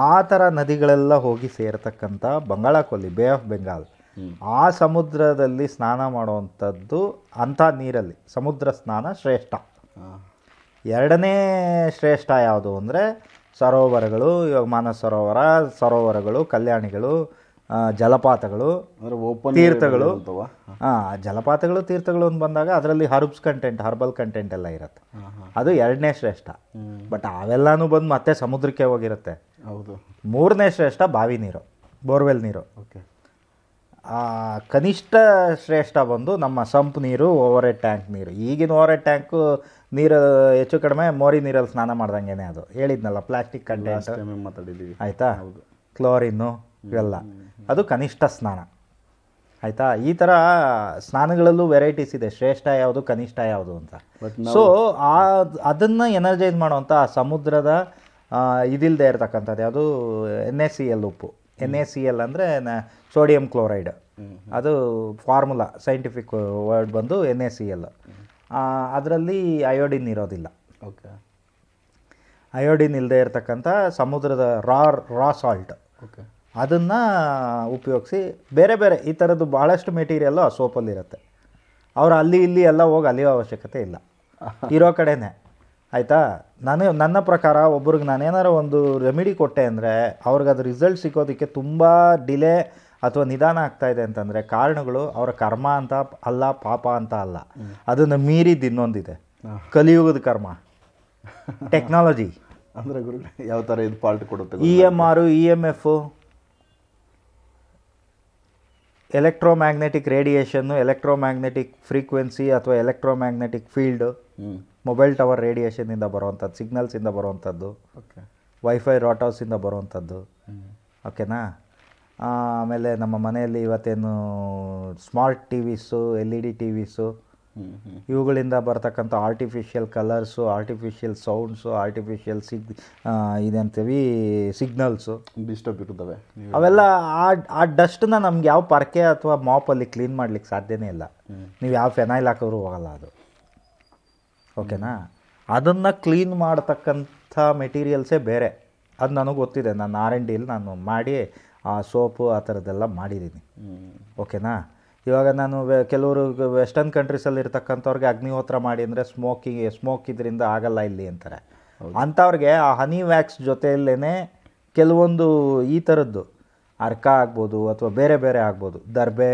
Speaker 2: ಆ ಥರ ನದಿಗಳೆಲ್ಲ ಹೋಗಿ ಸೇರ್ತಕ್ಕಂಥ ಬಂಗಾಳಕೊಲ್ಲಿ ಬೇ ಆಫ್ ಬೆಂಗಾಲ್ ಆ ಸಮುದ್ರದಲ್ಲಿ ಸ್ನಾನ ಮಾಡುವಂಥದ್ದು ಅಂಥ ನೀರಲ್ಲಿ ಸಮುದ್ರ ಸ್ನಾನ ಶ್ರೇಷ್ಠ ಎರಡನೇ ಶ್ರೇಷ್ಠ ಯಾವುದು ಅಂದರೆ ಸರೋವರಗಳು ಇವಾಗ ಮಾನಸ ಸರೋವರ ಸರೋವರಗಳು ಕಲ್ಯಾಣಿಗಳು ಜಲಪಾತಗಳು ತೀರ್ಥಗಳು ತೀರ್ಥಗಳು ಜಲಪಾತಗಳು ತೀರ್ಥಗಳು ಅಂತ ಬಂದಾಗ ಅದರಲ್ಲಿ ಹರ್ಬ್ಸ್ ಕಂಟೆಂಟ್ ಹರ್ಬಲ್ ಕಂಟೆಂಟ್ ಎಲ್ಲ ಇರುತ್ತೆ ಅದು ಎರಡನೇ ಶ್ರೇಷ್ಠ ಬಟ್ ಅವೆಲ್ಲಾನು ಬಂದು ಮತ್ತೆ ಸಮುದ್ರಕ್ಕೆ ಹೋಗಿರುತ್ತೆ ಹೌದು ಮೂರನೇ ಶ್ರೇಷ್ಠ ಬಾವಿ ನೀರು ಬೋರ್ವೆಲ್ ನೀರು ಓಕೆ ಕನಿಷ್ಠ ಶ್ರೇಷ್ಠ ಬಂದು ನಮ್ಮ ಸಂಪ್ ನೀರು ಓವರ್ ಎಡ್ ಟ್ಯಾಂಕ್ ನೀರು ಈಗಿನ ಓವರ್ ಟ್ಯಾಂಕ್ ಟ್ಯಾಂಕು ನೀರು ಹೆಚ್ಚು ಕಡಿಮೆ ಮೋರಿ ನೀರಲ್ಲಿ ಸ್ನಾನ ಮಾಡ್ದಂಗೆ ಅದು ಹೇಳಿದ್ನಲ್ಲ ಪ್ಲಾಸ್ಟಿಕ್ ಕಂಟೆಂಟ್ ಆಯ್ತಾ ಹೌದು ಕ್ಲೋರಿನ್ನು ಇವೆಲ್ಲ ಅದು ಕನಿಷ್ಠ ಸ್ನಾನ ಆಯಿತಾ ಈ ಥರ ಸ್ನಾನಗಳಲ್ಲೂ ವೆರೈಟೀಸ್ ಇದೆ ಶ್ರೇಷ್ಠ ಯಾವುದು ಕನಿಷ್ಠ ಯಾವುದು ಅಂತ ಸೊ ಆ ಅದನ್ನು ಎನರ್ಜೈಸ್ ಮಾಡುವಂಥ ಸಮುದ್ರದ ಇದಿಲ್ಲದೆ ಇರತಕ್ಕಂಥದ್ದು ಯಾವುದು ಎನ್ ಎ ಸಿ ಎಲ್ ಉಪ್ಪು ಎನ್ ಎ ಸಿ ಎಲ್ ಅಂದರೆ ಸೋಡಿಯಂ ಕ್ಲೋರೈಡ್ ಅದು ಫಾರ್ಮುಲಾ ಸೈಂಟಿಫಿಕ್ ವರ್ಡ್ ಬಂದು ಎನ್ ಎ ಸಿ ಎಲ್ ಅದರಲ್ಲಿ ಅಯೋಡಿನ್ ಇರೋದಿಲ್ಲ ಓಕೆ ಅಯೋಡಿನ್ ಇಲ್ಲದೆ ಇರತಕ್ಕಂಥ ಸಮುದ್ರದ ರಾ ರಾ ಸಾಲ್ಟ್ ಓಕೆ ಅದನ್ನು ಉಪಯೋಗಿಸಿ ಬೇರೆ ಬೇರೆ ಈ ಥರದ್ದು ಭಾಳಷ್ಟು ಮೆಟೀರಿಯಲ್ಲು ಆ ಸೋಪಲ್ಲಿರುತ್ತೆ ಅವ್ರು ಅಲ್ಲಿ ಇಲ್ಲಿ ಎಲ್ಲ ಹೋಗಿ ಅಲಿಯೋ ಅವಶ್ಯಕತೆ ಇಲ್ಲ ಇರೋ ಕಡೆನೇ ಆಯಿತಾ ನಾನು ನನ್ನ ಪ್ರಕಾರ ಒಬ್ರಿಗೆ ನಾನೇನಾರು ಒಂದು ರೆಮಿಡಿ ಕೊಟ್ಟೆ ಅಂದರೆ ಅವ್ರಿಗೆ ಅದು ರಿಸಲ್ಟ್ ಸಿಗೋದಕ್ಕೆ ತುಂಬ ಡಿಲೇ ಅಥವಾ ನಿಧಾನ ಆಗ್ತಾ ಇದೆ ಅಂತಂದರೆ ಕಾರಣಗಳು ಅವರ ಕರ್ಮ ಅಂತ ಅಲ್ಲ ಪಾಪ ಅಂತ ಅಲ್ಲ ಅದನ್ನು ಮೀರಿದ್ದು ಇನ್ನೊಂದಿದೆ ಕಲಿಯುಗದ ಕರ್ಮ ಟೆಕ್ನಾಲಜಿ
Speaker 1: ಅಂದರೆ ಯಾವ ಥರ ಇದು ಪಾಲ್ಟ್ ಕೊಡುತ್ತೆ
Speaker 2: E M R E M F electromagnetic radiation electromagnetic frequency ಅಥವಾ ಎಲೆಕ್ಟ್ರೋಮ್ಯಾಗ್ನೆಟಿಕ್ ಫೀಲ್ಡ್ ಮೊಬೈಲ್ ಟವರ್ ರೇಡಿಯೇಷನಿಂದ ಬರುವಂಥದ್ದು ಸಿಗ್ನಲ್ಸಿಂದ ಬರುವಂಥದ್ದು ವೈಫೈ ಹೌಸಿಂದ ಬರುವಂಥದ್ದು ಓಕೆನಾ ಆಮೇಲೆ ನಮ್ಮ ಮನೆಯಲ್ಲಿ ಇವತ್ತೇನು smart TVs L E D TVs ಇವುಗಳಿಂದ ಬರ್ತಕ್ಕಂಥ artificial colours artificial sounds artificial ಸಿಗ್ ಇದಂತೀವಿ ಸಿಗ್ನಲ್ಸು ಡಿಸ್ಟರ್ಬ್ ಇರ್ತವೆ ಅವೆಲ್ಲ ಆ ಆ ಡಸ್ಟನ್ನ ನಮ್ಗೆ ಯಾವ ಪರ್ಕೆ ಅಥವಾ ಮಾಪಲ್ಲಿ ಕ್ಲೀನ್ ಮಾಡ್ಲಿಕ್ಕೆ ಸಾಧ್ಯನೇ ಇಲ್ಲ ನೀವು ಯಾವ ಫೆನೈಲ್ ಹಾಕಿದ್ರು ಹೋಗಲ್ಲ ಅದು ಓಕೆನಾ ಅದನ್ನು ಕ್ಲೀನ್ ಮಾಡ್ತಕ್ಕಂಥ ಮೆಟೀರಿಯಲ್ಸೇ ಬೇರೆ ಅದು ನನಗೆ ಗೊತ್ತಿದೆ ನಾನು ಆರ್ ಎನ್ ಡಿಲಿ ನಾನು ಮಾಡಿ ಆ ಸೋಪು ಆ ಥರದ್ದೆಲ್ಲ ಮಾಡಿದ್ದೀನಿ ಓಕೆನಾ ಇವಾಗ ನಾನು ಕೆಲವರು ವೆಸ್ಟರ್ನ್ ಕಂಟ್ರೀಸಲ್ಲಿ ಇರ್ತಕ್ಕಂಥವ್ರಿಗೆ ಅಗ್ನಿಹೋತ್ರ ಮಾಡಿ ಅಂದರೆ ಸ್ಮೋಕಿಂಗ್ ಸ್ಮೋಕ್ ಇದರಿಂದ ಆಗಲ್ಲ ಇಲ್ಲಿ ಅಂತಾರೆ ಅಂಥವ್ರಿಗೆ ಆ ಹನಿ ವ್ಯಾಕ್ಸ್ ಜೊತೆಯಲ್ಲೇ ಕೆಲವೊಂದು ಈ ಥರದ್ದು ಅರ್ಕ ಆಗ್ಬೋದು ಅಥವಾ ಬೇರೆ ಬೇರೆ ಆಗ್ಬೋದು ದರ್ಬೆ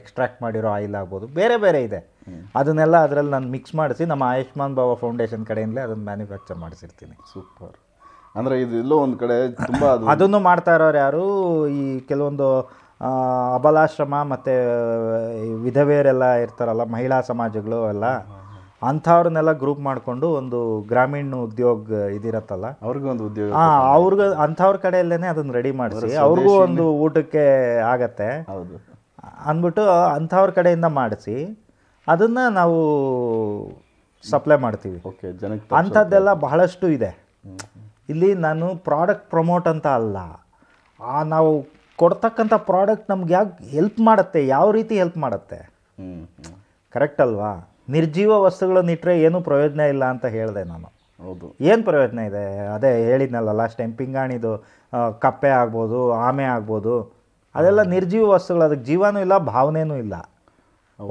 Speaker 2: ಎಕ್ಸ್ಟ್ರಾಕ್ಟ್ ಮಾಡಿರೋ ಆಯಿಲ್ ಆಗ್ಬೋದು ಬೇರೆ ಬೇರೆ ಇದೆ ಅದನ್ನೆಲ್ಲ ಅದರಲ್ಲಿ ನಾನು ಮಿಕ್ಸ್ ಮಾಡಿಸಿ ನಮ್ಮ ಆಯುಷ್ಮಾನ್ ಬಾಬಾ ಫೌಂಡೇಶನ್ ಕಡೆಯಿಂದಲೇ ಅದನ್ನು ಮ್ಯಾನುಫ್ಯಾಕ್ಚರ್ ಮಾಡಿಸಿರ್ತೀನಿ ಸೂಪರ್
Speaker 1: ಅಂದರೆ ಇದು ಒಂದು ಕಡೆ ತುಂಬ ಅದನ್ನು
Speaker 2: ಮಾಡ್ತಾ ಇರೋರು ಯಾರು ಈ ಕೆಲವೊಂದು ಅಬಲಾಶ್ರಮ ಮತ್ತು ವಿಧವೆಯರೆಲ್ಲ ಇರ್ತಾರಲ್ಲ ಮಹಿಳಾ ಸಮಾಜಗಳು ಎಲ್ಲ ಅಂಥವ್ರನ್ನೆಲ್ಲ ಗ್ರೂಪ್ ಮಾಡಿಕೊಂಡು ಒಂದು ಗ್ರಾಮೀಣ ಉದ್ಯೋಗ ಇದಿರತ್ತಲ್ಲ ಒಂದು ಉದ್ಯೋಗ ಹಾಂ ಅವ್ರಿಗೆ ಅಂಥವ್ರ ಕಡೆಯಲ್ಲೇ ಅದನ್ನು ರೆಡಿ ಮಾಡಿಸಿ ಅವ್ರಿಗೂ ಒಂದು ಊಟಕ್ಕೆ ಆಗತ್ತೆ ಹೌದು ಅಂದ್ಬಿಟ್ಟು ಅಂಥವ್ರ ಕಡೆಯಿಂದ ಮಾಡಿಸಿ ಅದನ್ನು ನಾವು ಸಪ್ಲೈ ಮಾಡ್ತೀವಿ ಓಕೆ ಜನಕ್ಕೆ ಅಂಥದ್ದೆಲ್ಲ ಬಹಳಷ್ಟು ಇದೆ ಇಲ್ಲಿ ನಾನು ಪ್ರಾಡಕ್ಟ್ ಪ್ರಮೋಟ್ ಅಂತ ಅಲ್ಲ ಆ ನಾವು ಕೊಡ್ತಕ್ಕಂಥ ಪ್ರಾಡಕ್ಟ್ ನಮ್ಗೆ ಯಾವ ಹೆಲ್ಪ್ ಮಾಡುತ್ತೆ ಯಾವ ರೀತಿ ಹೆಲ್ಪ್ ಮಾಡುತ್ತೆ ಕರೆಕ್ಟ್ ಅಲ್ವಾ ನಿರ್ಜೀವ ವಸ್ತುಗಳನ್ನ ಇಟ್ಟರೆ ಏನೂ ಪ್ರಯೋಜನ ಇಲ್ಲ ಅಂತ ಹೇಳಿದೆ ನಾನು ಹೌದು ಏನು ಪ್ರಯೋಜನ ಇದೆ ಅದೇ ಹೇಳಿದ್ನಲ್ಲ ಲಾಸ್ಟ್ ಟೈಮ್ ಪಿಂಗಾಣಿದು ಕಪ್ಪೆ ಆಗ್ಬೋದು ಆಮೆ ಆಗ್ಬೋದು ಅದೆಲ್ಲ ನಿರ್ಜೀವ ವಸ್ತುಗಳು ಅದಕ್ಕೆ ಜೀವನೂ ಇಲ್ಲ ಭಾವನೆನೂ ಇಲ್ಲ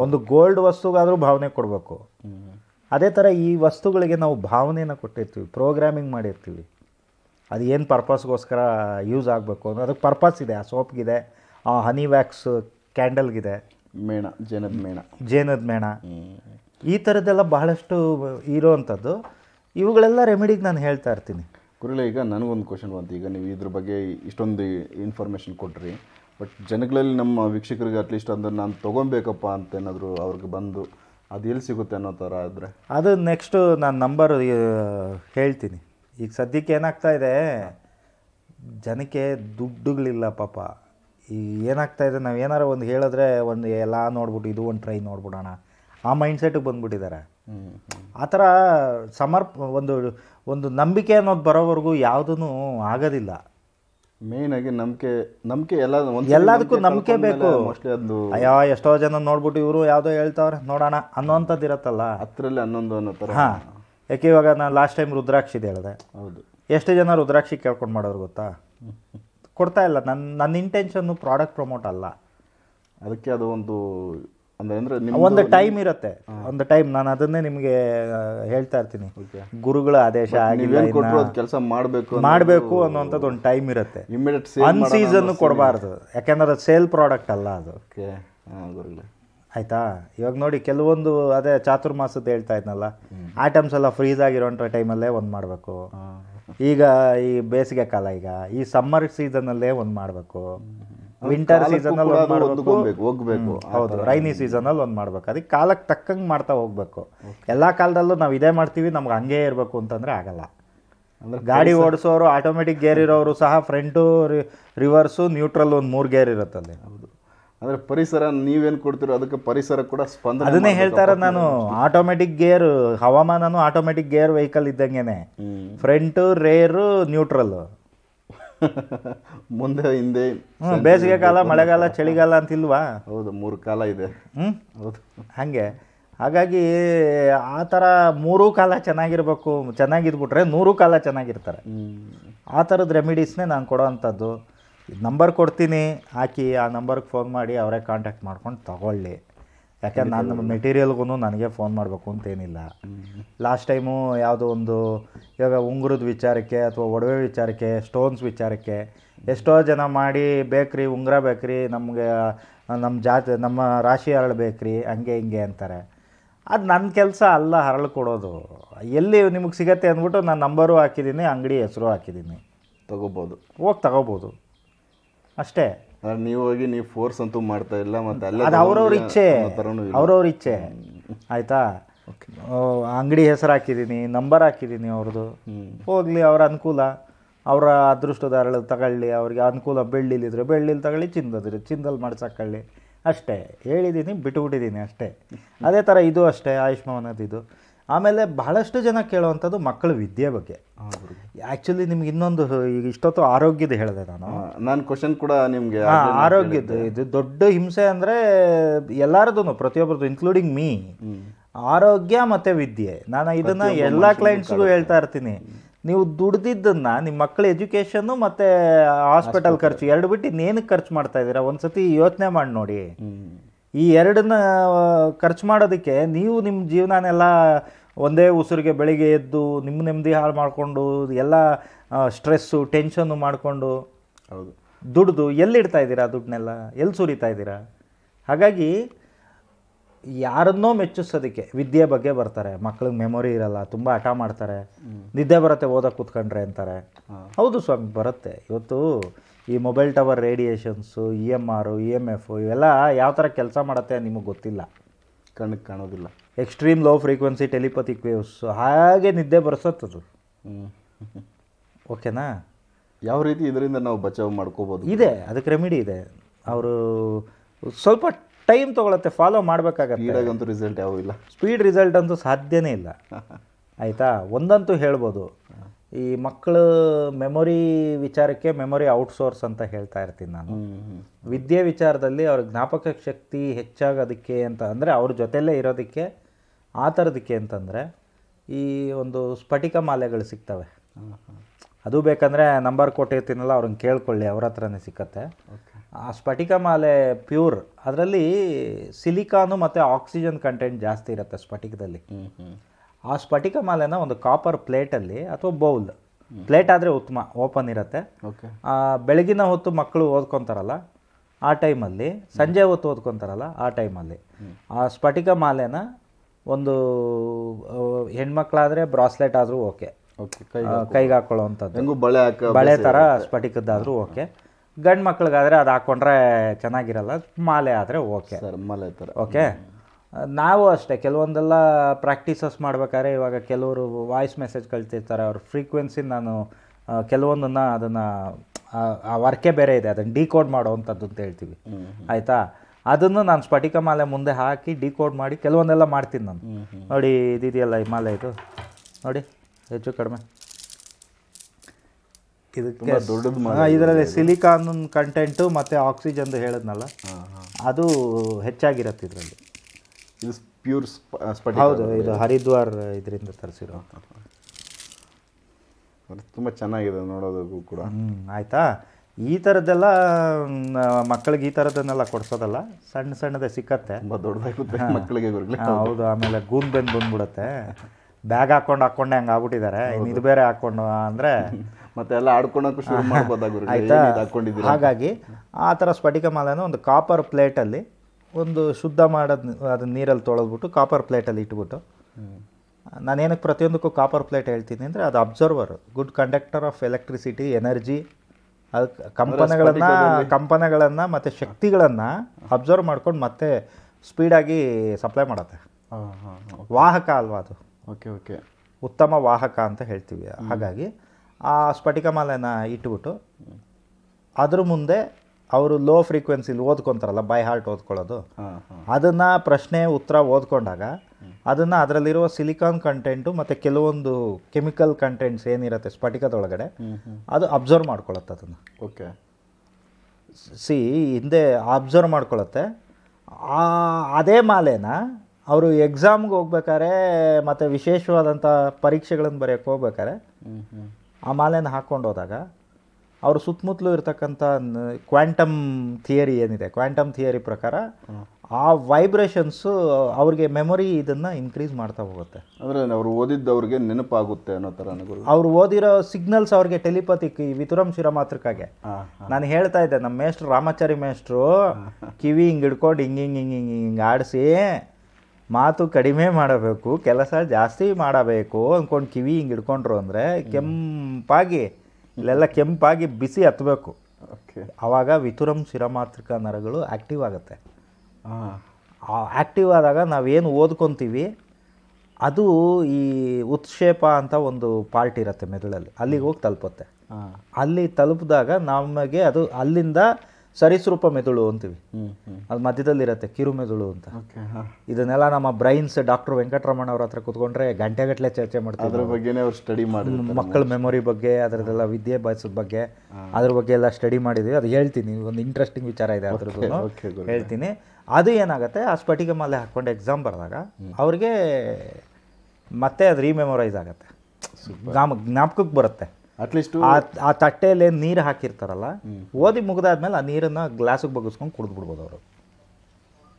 Speaker 2: ಒಂದು ಗೋಲ್ಡ್ ವಸ್ತುಗಾದರೂ ಭಾವನೆ ಕೊಡಬೇಕು ಅದೇ ಥರ ಈ ವಸ್ತುಗಳಿಗೆ ನಾವು ಭಾವನೆಯನ್ನು ಕೊಟ್ಟಿರ್ತೀವಿ ಪ್ರೋಗ್ರಾಮಿಂಗ್ ಮಾಡಿರ್ತೀವಿ ಅದು ಏನು ಪರ್ಪಸ್ಗೋಸ್ಕರ ಯೂಸ್ ಆಗಬೇಕು ಅಂದರೆ ಅದಕ್ಕೆ ಪರ್ಪಸ್ ಇದೆ ಆ ಸೋಪ್ಗಿದೆ ಆ ಹನಿ ವ್ಯಾಕ್ಸ್ ಕ್ಯಾಂಡಲ್ಗಿದೆ ಮೇಣ ಜೇನದ ಮೇಣ ಜೇನದ ಮೇಣ ಈ ಥರದ್ದೆಲ್ಲ ಬಹಳಷ್ಟು ಇರೋವಂಥದ್ದು ಇವುಗಳೆಲ್ಲ ರೆಮಿಡಿಗೆ ನಾನು ಹೇಳ್ತಾ ಇರ್ತೀನಿ
Speaker 1: ಕುರುಳೆ ಈಗ ನನಗೊಂದು ಕ್ವಶನ್ ಬಂತು ಈಗ ನೀವು ಇದ್ರ ಬಗ್ಗೆ ಇಷ್ಟೊಂದು ಇನ್ಫಾರ್ಮೇಷನ್ ಕೊಟ್ರಿ ಬಟ್ ಜನಗಳಲ್ಲಿ ನಮ್ಮ ವೀಕ್ಷಕರಿಗೆ ಅಟ್ಲೀಸ್ಟ್ ಅಂದ್ರೆ ನಾನು ತೊಗೊಬೇಕಪ್ಪ ಅಂತ ಏನಾದರೂ ಅವ್ರಿಗೆ ಬಂದು ಅದು ಎಲ್ಲಿ ಸಿಗುತ್ತೆ ಅನ್ನೋ ಥರ ಆದರೆ
Speaker 2: ಅದು ನೆಕ್ಸ್ಟು ನಾನು ನಂಬರ್ ಹೇಳ್ತೀನಿ ಈಗ ಸದ್ಯಕ್ಕೆ ಏನಾಗ್ತಾ ಇದೆ ಜನಕ್ಕೆ ದುಡ್ಡುಗಳಿಲ್ಲ ಪಾಪ ಈಗ ಏನಾಗ್ತಾ ಇದೆ ನಾವು ಏನಾರು ಒಂದು ಹೇಳಿದ್ರೆ ಒಂದು ಎಲ್ಲ ನೋಡ್ಬಿಟ್ಟು ಇದು ಒಂದು ಟ್ರೈ ನೋಡ್ಬಿಡೋಣ ಆ ಮೈಂಡ್ಸೆಟ್ಟಿಗೆ ಬಂದ್ಬಿಟ್ಟಿದ್ದಾರೆ ಆ ಥರ ಸಮರ್ಪ ಒಂದು ಒಂದು ನಂಬಿಕೆ ಅನ್ನೋದು ಬರೋವರೆಗೂ ಯಾವುದೂ ಆಗೋದಿಲ್ಲ ಮೇನ್ ಆಗಿ ನಂಬಿಕೆ ನಂಬಿಕೆ ಎಲ್ಲ ಎಲ್ಲದಕ್ಕೂ ನಂಬಿಕೆ ಬೇಕು ಅಯ್ಯೋ ಎಷ್ಟೋ ಜನ ನೋಡ್ಬಿಟ್ಟು ಇವರು ಯಾವುದೋ ಹೇಳ್ತಾವ್ರೆ ನೋಡೋಣ ಅನ್ನೋಂಥದ್ದು ಇರತ್ತಲ್ಲ ಹತ್ತರಲ್ಲಿ ಹನ್ನೊಂದು ಅನ್ನೋ ಥರ ಹಾಂ ಯಾಕೆ ಇವಾಗ ನಾನು ಲಾಸ್ಟ್ ಟೈಮ್ ರುದ್ರಾಕ್ಷಿದು ಹೇಳಿದೆ ಹೌದು ಎಷ್ಟು ಜನ ರುದ್ರಾಕ್ಷಿ ಕೇಳ್ಕೊಂಡು ಮಾಡೋರು ಗೊತ್ತಾ ಕೊಡ್ತಾ ಇಲ್ಲ ನನ್ನ ನನ್ನ ಇಂಟೆನ್ಷನ್ನು ಪ್ರಾಡಕ್ಟ್ ಪ್ರಮೋಟ್ ಅಲ್ಲ
Speaker 1: ಅದಕ್ಕೆ ಅದು ಒಂದು ಅಂದರೆ ಒಂದು ಟೈಮ್ ಇರುತ್ತೆ
Speaker 2: ಒಂದು ಟೈಮ್ ನಾನು ಅದನ್ನೇ ನಿಮಗೆ ಹೇಳ್ತಾ ಇರ್ತೀನಿ ಗುರುಗಳ ಆದೇಶ ಕೆಲಸ
Speaker 1: ಮಾಡಬೇಕು ಮಾಡಬೇಕು ಅನ್ನೋಂಥದ್ದು ಒಂದು ಟೈಮ್ ಇರುತ್ತೆ ಅನ್ ಸೀಸನ್ ಕೊಡಬಾರ್ದು
Speaker 2: ಯಾಕೆಂದ್ರೆ ಅದು ಸೇಲ್ ಪ್ರಾಡಕ್ಟ್ ಅಲ್ಲ ಅದು ಗುರುಗಳೇ ಆಯ್ತಾ ಇವಾಗ ನೋಡಿ ಕೆಲವೊಂದು ಅದೇ ಚಾತುರ್ಮಾಸದ ಹೇಳ್ತಾ ಇದ್ನಲ್ಲ ಐಟಮ್ಸ್ ಎಲ್ಲ ಫ್ರೀಸ್ ಆಗಿರೋಂಥ ಟೈಮಲ್ಲೇ ಒಂದು ಮಾಡಬೇಕು ಈಗ ಈ ಬೇಸಿಗೆ ಕಾಲ ಈಗ ಈ ಸಮ್ಮರ್ ಅಲ್ಲೇ ಒಂದು ಮಾಡಬೇಕು ವಿಂಟರ್ ಸೀಸನ್ ಒಂದ್ ಹೋಗ್ಬೇಕು ಹೌದು ರೈನಿ ಸೀಸನ್ ಅಲ್ಲಿ ಒಂದು ಮಾಡ್ಬೇಕು ಅದಕ್ಕೆ ಕಾಲಕ್ಕೆ ತಕ್ಕಂಗೆ ಮಾಡ್ತಾ ಹೋಗ್ಬೇಕು ಎಲ್ಲಾ ಕಾಲದಲ್ಲೂ ನಾವು ಇದೇ ಮಾಡ್ತೀವಿ ನಮ್ಗೆ ಹಂಗೆ ಇರಬೇಕು ಅಂತಂದ್ರೆ ಆಗಲ್ಲ ಗಾಡಿ ಓಡಿಸೋರು ಆಟೋಮೆಟಿಕ್ ಗೇರ್ ಇರೋರು ಸಹ ಫ್ರಂಟು ರಿವರ್ಸು ನ್ಯೂಟ್ರಲ್ ಒಂದು ಮೂರು ಗೇರ್ ಇರುತ್ತಲ್ಲಿ ಹೌದು
Speaker 1: ಅಂದರೆ ಪರಿಸರ ನೀವೇನು ಕೊಡ್ತೀರೋ ಅದಕ್ಕೆ ಪರಿಸರ ಕೂಡ ಸ್ಪಂದನೆ ಅದನ್ನೇ ಹೇಳ್ತಾರ ನಾನು
Speaker 2: ಆಟೋಮೆಟಿಕ್ ಗೇರ್ ಹವಾಮಾನನು ಆಟೋಮೆಟಿಕ್ ಗೇರ್ ವೆಹಿಕಲ್ ಇದ್ದಂಗೆನೆ ಫ್ರಂಟು ರೇರು ನ್ಯೂಟ್ರಲ್ ಮುಂದೆ ಹಿಂದೆ ಬೇಸಿಗೆ ಕಾಲ ಮಳೆಗಾಲ ಚಳಿಗಾಲ ಅಂತ ಇಲ್ವಾ ಹೌದು ಮೂರು ಕಾಲ ಇದೆ ಹ್ಞೂ ಹೌದು ಹಾಗೆ ಹಾಗಾಗಿ ಆ ಥರ ಮೂರೂ ಕಾಲ ಚೆನ್ನಾಗಿರ್ಬೇಕು ಚೆನ್ನಾಗಿದ್ಬಿಟ್ರೆ ನೂರೂ ಕಾಲ ಚೆನ್ನಾಗಿರ್ತಾರೆ ಆ ಥರದ ರೆಮಿಡೀಸ್ನೇ ನಾನು ಕೊಡೋ ಅಂಥದ್ದು ಇದು ನಂಬರ್ ಕೊಡ್ತೀನಿ ಹಾಕಿ ಆ ನಂಬರ್ಗೆ ಫೋನ್ ಮಾಡಿ ಅವರೇ ಕಾಂಟ್ಯಾಕ್ಟ್ ಮಾಡ್ಕೊಂಡು ತಗೊಳ್ಳಿ ಯಾಕಂದ್ರೆ ನನ್ನ ಮೆಟೀರಿಯಲ್ಗೂ ನನಗೆ ಫೋನ್ ಮಾಡಬೇಕು ಅಂತೇನಿಲ್ಲ ಲಾಸ್ಟ್ ಟೈಮು ಯಾವುದೋ ಒಂದು ಇವಾಗ ಉಂಗುರದ ವಿಚಾರಕ್ಕೆ ಅಥವಾ ಒಡವೆ ವಿಚಾರಕ್ಕೆ ಸ್ಟೋನ್ಸ್ ವಿಚಾರಕ್ಕೆ ಎಷ್ಟೋ ಜನ ಮಾಡಿ ಬೇಕ್ರಿ ಉಂಗುರ ಬೇಕ್ರಿ ನಮಗೆ ನಮ್ಮ ಜಾತಿ ನಮ್ಮ ರಾಶಿ ಹರಳಬೇಕ್ರಿ ಹಂಗೆ ಹಿಂಗೆ ಅಂತಾರೆ ಅದು ನನ್ನ ಕೆಲಸ ಅಲ್ಲ ಹರಳು ಕೊಡೋದು ಎಲ್ಲಿ ನಿಮಗೆ ಸಿಗತ್ತೆ ಅಂದ್ಬಿಟ್ಟು ನಾನು ನಂಬರು ಹಾಕಿದ್ದೀನಿ ಅಂಗಡಿ ಹೆಸರು ಹಾಕಿದ್ದೀನಿ ತಗೋಬೋದು ಹೋಗಿ ತಗೋಬೋದು ಅಷ್ಟೇ
Speaker 1: ನೀವು ಹೋಗಿ ನೀವು ಫೋರ್ಸ್ ಅಂತೂ ಮಾಡ್ತಾ ಇಲ್ಲ ಮತ್ತೆ ಅದು ಅವ್ರವ್ರ ಇಚ್ಛೆ ಅವ್ರವ್ರ
Speaker 2: ಇಚ್ಛೆ ಆಯ್ತಾ ಅಂಗಡಿ ಹೆಸರು ಹಾಕಿದ್ದೀನಿ ನಂಬರ್ ಹಾಕಿದ್ದೀನಿ ಅವ್ರದ್ದು ಹೋಗಲಿ ಅವ್ರ ಅನುಕೂಲ ಅವರ ಅದೃಷ್ಟದಾರಳ ತಗೊಳ್ಳಿ ಅವ್ರಿಗೆ ಅನುಕೂಲ ಬೆಳ್ಳಿಲಿದ್ರೆ ಬೆಳ್ಳಿಲಿ ತಗೊಳ್ಳಿ ಚಿಂದದ್ರಿ ಚಿಂದಲ್ಲಿ ಮಾಡ್ಸಕ್ಕಳ್ಳಿ ಅಷ್ಟೇ ಹೇಳಿದ್ದೀನಿ ಬಿಟ್ಟುಬಿಟ್ಟಿದ್ದೀನಿ ಅಷ್ಟೇ ಅದೇ ಥರ ಇದು ಅಷ್ಟೇ ಆಯುಷ್ಮಾನ್ ಇದು ಆಮೇಲೆ ಬಹಳಷ್ಟು ಜನ ಕೇಳುವಂಥದ್ದು ಮಕ್ಕಳ ವಿದ್ಯೆ ಬಗ್ಗೆ ಆ್ಯಕ್ಚುಲಿ ನಿಮ್ಗೆ ಇನ್ನೊಂದು ಈಗ ಇಷ್ಟೊತ್ತು ಆರೋಗ್ಯದ ಹೇಳಿದೆ ನಾನು ನಾನು ಕ್ವಶನ್ ಕೂಡ ನಿಮಗೆ ಆರೋಗ್ಯದ ಇದು ದೊಡ್ಡ ಹಿಂಸೆ ಅಂದರೆ ಎಲ್ಲರದೂ ಪ್ರತಿಯೊಬ್ಬರದ್ದು ಇನ್ಕ್ಲೂಡಿಂಗ್ ಮೀ ಆರೋಗ್ಯ ಮತ್ತು ವಿದ್ಯೆ ನಾನು ಇದನ್ನು ಎಲ್ಲ ಕ್ಲೈಂಟ್ಸ್ಗೂ ಹೇಳ್ತಾ ಇರ್ತೀನಿ ನೀವು ದುಡ್ದಿದ್ದನ್ನು ನಿಮ್ಮ ಮಕ್ಕಳ ಎಜುಕೇಷನ್ನು ಮತ್ತು ಹಾಸ್ಪಿಟಲ್ ಖರ್ಚು ಎರಡು ಬಿಟ್ಟು ಇನ್ನೇನಕ್ಕೆ ಖರ್ಚು ಮಾಡ್ತಾ ಇದ್ದೀರಾ ಒಂದು ಸತಿ ಯೋಚನೆ ಮಾಡಿ ನೋಡಿ ಈ ಎರಡನ್ನ ಖರ್ಚು ಮಾಡೋದಕ್ಕೆ ನೀವು ನಿಮ್ಮ ಜೀವನನೆಲ್ಲ ಒಂದೇ ಉಸಿರಿಗೆ ಬೆಳಿಗ್ಗೆ ಎದ್ದು ನಿಮ್ಮ ನೆಮ್ಮದಿ ಹಾಳು ಮಾಡಿಕೊಂಡು ಎಲ್ಲ ಸ್ಟ್ರೆಸ್ಸು ಟೆನ್ಷನ್ನು ಮಾಡಿಕೊಂಡು ಹೌದು ದುಡ್ದು ಎಲ್ಲಿಡ್ತಾ ಇದ್ದೀರಾ ದುಡ್ಡನ್ನೆಲ್ಲ ಎಲ್ಲಿ ಸುರಿತಾ ಇದ್ದೀರಾ ಹಾಗಾಗಿ ಯಾರನ್ನೋ ಮೆಚ್ಚಿಸೋದಕ್ಕೆ ವಿದ್ಯೆ ಬಗ್ಗೆ ಬರ್ತಾರೆ ಮಕ್ಳಿಗೆ ಮೆಮೊರಿ ಇರಲ್ಲ ತುಂಬ ಹಠ ಮಾಡ್ತಾರೆ ನಿದ್ದೆ ಬರುತ್ತೆ ಓದೋಕೆ ಕೂತ್ಕೊಂಡ್ರೆ ಅಂತಾರೆ ಹೌದು ಸ್ವಾಮಿ ಬರುತ್ತೆ ಇವತ್ತು ಈ mobile tower radiations E M R E M F ಇವೆಲ್ಲ ಯಾವ ಥರ ಕೆಲಸ ಮಾಡುತ್ತೆ ನಿಮಗೆ ಗೊತ್ತಿಲ್ಲ ಕಣ್ಣಿಗೆ ಕಾಣೋದಿಲ್ಲ extreme low frequency telepathic waves ಹಾಗೆ ನಿದ್ದೆ ಬರ್ಸತ್ತದು ಓಕೆನಾ
Speaker 1: ಯಾವ ರೀತಿ ಇದರಿಂದ ನಾವು ಬಚಾವ್ ಮಾಡ್ಕೋಬೋದು
Speaker 2: ಇದೆ ಅದಕ್ಕೆ ರೆಮಿಡಿ ಇದೆ ಅವರು ಸ್ವಲ್ಪ ಟೈಮ್ ತೊಗೊಳತ್ತೆ ಫಾಲೋ ಮಾಡಬೇಕಾಗತ್ತೆ ರಿಸಲ್ಟ್ ಯಾವ ಇಲ್ಲ ಸ್ಪೀಡ್ ರಿಸಲ್ಟ್ ಅಂತೂ ಸಾಧ್ಯನೇ ಇಲ್ಲ ಆಯಿತಾ ಒಂದಂತೂ ಹೇಳ್ಬೋದು ಈ ಮಕ್ಕಳು ಮೆಮೊರಿ ವಿಚಾರಕ್ಕೆ ಮೆಮೊರಿ ಔಟ್ಸೋರ್ಸ್ ಅಂತ ಹೇಳ್ತಾ ಇರ್ತೀನಿ ನಾನು ವಿದ್ಯೆ ವಿಚಾರದಲ್ಲಿ ಅವ್ರ ಜ್ಞಾಪಕ ಶಕ್ತಿ ಹೆಚ್ಚಾಗೋದಕ್ಕೆ ಅಂತ ಅಂದರೆ ಅವ್ರ ಜೊತೆಲೇ ಇರೋದಕ್ಕೆ ಆ ಥರದಕ್ಕೆ ಅಂತಂದರೆ ಈ ಒಂದು ಸ್ಫಟಿಕ ಮಾಲೆಗಳು ಸಿಗ್ತವೆ ಅದು ಬೇಕಂದರೆ ನಂಬರ್ ಕೊಟ್ಟಿರ್ತೀನಲ್ಲ ಅವ್ರನ್ನ ಕೇಳ್ಕೊಳ್ಳಿ ಅವ್ರ ಹತ್ರನೇ ಸಿಕ್ಕತ್ತೆ ಆ ಸ್ಫಟಿಕ ಮಾಲೆ ಪ್ಯೂರ್ ಅದರಲ್ಲಿ ಸಿಲಿಕಾನು ಮತ್ತು ಆಕ್ಸಿಜನ್ ಕಂಟೆಂಟ್ ಜಾಸ್ತಿ ಇರುತ್ತೆ ಸ್ಫಟಿಕದಲ್ಲಿ ಆ ಸ್ಫಟಿಕ ಮಾಲೆನ ಒಂದು ಕಾಪರ್ ಪ್ಲೇಟಲ್ಲಿ ಅಥವಾ ಬೌಲ್ ಪ್ಲೇಟ್ ಆದರೆ ಉತ್ತಮ ಓಪನ್ ಇರುತ್ತೆ ಓಕೆ ಬೆಳಗಿನ ಹೊತ್ತು ಮಕ್ಕಳು ಓದ್ಕೊತಾರಲ್ಲ ಆ ಟೈಮಲ್ಲಿ ಸಂಜೆ ಹೊತ್ತು ಓದ್ಕೊತಾರಲ್ಲ ಆ ಟೈಮಲ್ಲಿ ಆ ಸ್ಫಟಿಕ ಮಾಲೆನ ಒಂದು ಹೆಣ್ಮಕ್ಳಾದರೆ ಬ್ರಾಸ್ಲೆಟ್ ಆದರೂ ಓಕೆ ಕೈಗೆ ಹಾಕೊಳ್ಳೋ ಅಂಥದ್ದು ಬಳೆ ಬಳೆ ಥರ ಸ್ಫಟಿಕದ್ದಾದರೂ ಓಕೆ ಗಂಡು ಮಕ್ಳಿಗಾದ್ರೆ ಅದು ಹಾಕ್ಕೊಂಡ್ರೆ ಚೆನ್ನಾಗಿರಲ್ಲ ಮಾಲೆ ಆದರೆ ಓಕೆ ಮಾಲೆ ಥರ ಓಕೆ ನಾವು ಅಷ್ಟೇ ಕೆಲವೊಂದೆಲ್ಲ ಪ್ರಾಕ್ಟೀಸಸ್ ಮಾಡ್ಬೇಕಾದ್ರೆ ಇವಾಗ ಕೆಲವರು ವಾಯ್ಸ್ ಮೆಸೇಜ್ ಕಳ್ತಿರ್ತಾರೆ ಅವ್ರ ಫ್ರೀಕ್ವೆನ್ಸಿ ನಾನು ಕೆಲವೊಂದನ್ನು ಅದನ್ನು ಆ ವರ್ಕೆ ಬೇರೆ ಇದೆ ಅದನ್ನು ಡಿಕೋಡ್ ಮಾಡುವಂಥದ್ದು ಅಂತ ಹೇಳ್ತೀವಿ ಆಯಿತಾ ಅದನ್ನು ನಾನು ಸ್ಫಟಿಕ ಮಾಲೆ ಮುಂದೆ ಹಾಕಿ ಡಿಕೋಡ್ ಮಾಡಿ ಕೆಲವೊಂದೆಲ್ಲ ಮಾಡ್ತೀನಿ ನಾನು ನೋಡಿ ಇದಿದೆಯಲ್ಲ ಈ ಮಾಲೆ ಇದು ನೋಡಿ ಹೆಚ್ಚು ಕಡಿಮೆ ಇದಕ್ಕೆ ದೊಡ್ಡದು ಇದರಲ್ಲಿ ಸಿಲಿಕಾನ್ ಕಂಟೆಂಟು ಮತ್ತು ಆಕ್ಸಿಜನ್ದು ಹೇಳಿದ್ನಲ್ಲ ಅದು ಹೆಚ್ಚಾಗಿರತ್ತೆ ಇದರಲ್ಲಿ ಇದು ಪ್ಯೂರ್ ಸ್ಪಟಿಕ ಹೌದು ಇದು ಹರಿದ್ವಾರ್ ಇದರಿಂದ ತರಿಸಿರೋ ತುಂಬ ಚೆನ್ನಾಗಿದೆ ನೋಡೋದಕ್ಕೂ ಕೂಡ ಆಯಿತಾ ಈ ಥರದ್ದೆಲ್ಲ ಮಕ್ಕಳಿಗೆ ಈ ಥರದನ್ನೆಲ್ಲ ಕೊಡಿಸೋದಲ್ಲ ಸಣ್ಣ ಸಣ್ಣದೇ ಸಿಕ್ಕತ್ತೆ ತುಂಬ ದೊಡ್ಡದಾಗುತ್ತೆ ಮಕ್ಕಳಿಗೆ ಹೌದು ಆಮೇಲೆ ಗೂನ್ ಬೆಂದು ಬಂದ್ಬಿಡುತ್ತೆ ಬ್ಯಾಗ್ ಹಾಕ್ಕೊಂಡು ಹಾಕೊಂಡೆ ಹಂಗೆ ಆಗ್ಬಿಟ್ಟಿದ್ದಾರೆ ಇನ್ನು ಇದು ಬೇರೆ ಹಾಕೊಂಡು ಅಂದರೆ ಮತ್ತೆ ಎಲ್ಲ ಆಡ್ಕೊಳಕ್ಕೂ ಶುರು ಮಾಡ್ಬೋದಾಗುತ್ತೆ ಹಾಗಾಗಿ ಆ ಥರ ಸ್ಫಟಿಕ ಮಾಲೆನ ಒಂದು ಕಾಪರ್ ಪ್ಲೇಟಲ್ಲಿ ಒಂದು ಶುದ್ಧ ಮಾಡೋದು ಅದನ್ನ ನೀರಲ್ಲಿ ತೊಳೆದ್ಬಿಟ್ಟು ಕಾಪರ್ ಪ್ಲೇಟಲ್ಲಿ ಇಟ್ಬಿಟ್ಟು ನಾನೇನಕ್ಕೆ ಪ್ರತಿಯೊಂದಕ್ಕೂ ಕಾಪರ್ ಪ್ಲೇಟ್ ಹೇಳ್ತೀನಿ ಅಂದರೆ ಅದು observer good conductor of electricity energy ಅದು ಕಂಪನಗಳನ್ನು ಕಂಪನಗಳನ್ನು ಮತ್ತು ಶಕ್ತಿಗಳನ್ನು ಅಬ್ಸರ್ವ್ ಮಾಡ್ಕೊಂಡು ಮತ್ತೆ ಸ್ಪೀಡಾಗಿ ಸಪ್ಲೈ ಮಾಡುತ್ತೆ ವಾಹಕ ಅಲ್ವಾ ಅದು ಓಕೆ ಓಕೆ ಉತ್ತಮ ವಾಹಕ ಅಂತ ಹೇಳ್ತೀವಿ ಹಾಗಾಗಿ ಆ ಸ್ಫಟಿಕ ಮಾಲೆನ ಇಟ್ಬಿಟ್ಟು ಅದ್ರ ಮುಂದೆ ಅವರು ಲೋ ಫ್ರೀಕ್ವೆನ್ಸಿಲಿ ಓದ್ಕೊಂತಾರಲ್ಲ ಬೈ ಹಾರ್ಟ್ ಓದ್ಕೊಳ್ಳೋದು ಅದನ್ನು ಪ್ರಶ್ನೆ ಉತ್ತರ ಓದ್ಕೊಂಡಾಗ ಅದನ್ನು ಅದರಲ್ಲಿರುವ ಸಿಲಿಕಾನ್ ಕಂಟೆಂಟು ಮತ್ತು ಕೆಲವೊಂದು ಕೆಮಿಕಲ್ ಕಂಟೆಂಟ್ಸ್ ಏನಿರುತ್ತೆ ಸ್ಫಟಿಕದೊಳಗಡೆ ಅದು ಅಬ್ಸರ್ವ್ ಮಾಡ್ಕೊಳತ್ತೆ ಅದನ್ನು ಓಕೆ ಸಿ ಹಿಂದೆ ಅಬ್ಸರ್ವ್ ಮಾಡ್ಕೊಳತ್ತೆ ಅದೇ ಮಾಲೆನ ಅವರು ಎಕ್ಸಾಮ್ಗೆ ಹೋಗ್ಬೇಕಾದ್ರೆ ಮತ್ತು ವಿಶೇಷವಾದಂಥ ಪರೀಕ್ಷೆಗಳನ್ನು ಬರೆಯೋಕ್ಕೆ ಹೋಗ್ಬೇಕಾರೆ ಆ ಮಾಲೆನ ಹಾಕ್ಕೊಂಡು ಹೋದಾಗ ಅವ್ರ ಸುತ್ತಮುತ್ತಲೂ ಇರ್ತಕ್ಕಂಥ ಕ್ವಾಂಟಮ್ ಥಿಯರಿ ಏನಿದೆ ಕ್ವಾಂಟಮ್ ಥಿಯರಿ ಪ್ರಕಾರ ಆ ವೈಬ್ರೇಷನ್ಸು ಅವ್ರಿಗೆ ಮೆಮೊರಿ ಇದನ್ನು ಇನ್ಕ್ರೀಸ್ ಮಾಡ್ತಾ ಹೋಗುತ್ತೆ
Speaker 1: ಅಂದರೆ ಅವ್ರು ಓದಿದ್ದವ್ರಿಗೆ ನೆನಪಾಗುತ್ತೆ ಅನ್ನೋ ಥರ
Speaker 2: ಅವ್ರು ಓದಿರೋ ಸಿಗ್ನಲ್ಸ್ ಅವ್ರಿಗೆ ಟೆಲಿಪತಿಕ್ ವಿತುರಂ ಶಿರಮಾತ್ರಕಾಗೆ ನಾನು ಹೇಳ್ತಾ ಇದ್ದೆ ನಮ್ಮ ಮೇಷ್ಟ್ರು ರಾಮಾಚಾರಿ ಮೇಷ್ಟ್ರು ಕಿವಿ ಹಿಂಗೆ ಹಿಡ್ಕೊಂಡು ಹಿಂಗೆ ಹಿಂಗೆ ಹಿಂಗೆ ಹಿಂಗೆ ಹಿಂಗೆ ಆಡಿಸಿ ಮಾತು ಕಡಿಮೆ ಮಾಡಬೇಕು ಕೆಲಸ ಜಾಸ್ತಿ ಮಾಡಬೇಕು ಅಂದ್ಕೊಂಡು ಕಿವಿ ಹಿಂಗೆ ಹಿಡ್ಕೊಂಡ್ರು ಅಂದರೆ ಕೆಂಪಾಗಿ ಇಲ್ಲೆಲ್ಲ ಕೆಂಪಾಗಿ ಬಿಸಿ ಹತ್ತಬೇಕು ಆವಾಗ ವಿತುರಂ ಶಿರಮಾತ್ರಿಕಾ ನರಗಳು ಆ್ಯಕ್ಟಿವ್ ಆಗುತ್ತೆ ಆ್ಯಕ್ಟಿವ್ ಆದಾಗ ನಾವೇನು ಓದ್ಕೊತೀವಿ ಅದು ಈ ಉತ್ಕ್ಷೇಪ ಅಂತ ಒಂದು ಪಾರ್ಟ್ ಇರುತ್ತೆ ಮೆದುಳಲ್ಲಿ ಅಲ್ಲಿಗೆ ಹೋಗಿ ತಲುಪುತ್ತೆ ಅಲ್ಲಿ ತಲುಪಿದಾಗ ನಮಗೆ ಅದು ಅಲ್ಲಿಂದ ಸರಿಸೃಪ ಮೆದುಳು ಅಂತೀವಿ ಅದು ಮಧ್ಯದಲ್ಲಿರುತ್ತೆ ಕಿರು ಮೆದುಳು ಅಂತ ಇದನ್ನೆಲ್ಲ ನಮ್ಮ ಬ್ರೈನ್ಸ್ ಡಾಕ್ಟರ್ ವೆಂಕಟರಮಣ ಅವ್ರ ಹತ್ರ ಕುತ್ಕೊಂಡ್ರೆ ಗಂಟೆಗಟ್ಟಲೆ ಚರ್ಚೆ ಮಾಡ್ತಾರೆ ಬಗ್ಗೆನೇ ಸ್ಟಡಿ ಮಕ್ಕಳ ಮೆಮೊರಿ ಬಗ್ಗೆ ವಿದ್ಯೆ ವಿದ್ಯಾಭ್ಯಾಸದ ಬಗ್ಗೆ ಅದ್ರ ಬಗ್ಗೆ ಎಲ್ಲ ಸ್ಟಡಿ ಮಾಡಿದ್ವಿ ಅದು ಹೇಳ್ತೀನಿ ಒಂದು ಇಂಟ್ರೆಸ್ಟಿಂಗ್ ವಿಚಾರ ಇದೆ ಅದ್ರದ್ದು ಹೇಳ್ತೀನಿ ಅದು ಏನಾಗುತ್ತೆ ಆ ಸ್ಫಟಿಕ ಮಾಲೆ ಹಾಕೊಂಡು ಎಕ್ಸಾಮ್ ಬರೆದಾಗ ಅವ್ರಿಗೆ ಮತ್ತೆ ಅದು ರೀಮೆಮೊರೈಸ್ ಆಗುತ್ತೆ ಜ್ಞಾಪಕಕ್ಕೆ ಬರುತ್ತೆ ಅಟ್ಲೀಸ್ಟ್ ಆ ತಟ್ಟೆಯಲ್ಲಿ ನೀರು ಹಾಕಿರ್ತಾರಲ್ಲ ಓದಿ ಮುಗಿದಾದ್ಮೇಲೆ ಆ ನೀರನ್ನು ಗ್ಲಾಸಿಗೆ ಬಗ್ಗಿಸ್ಕೊಂಡು ಕುಡಿದು ಅವರು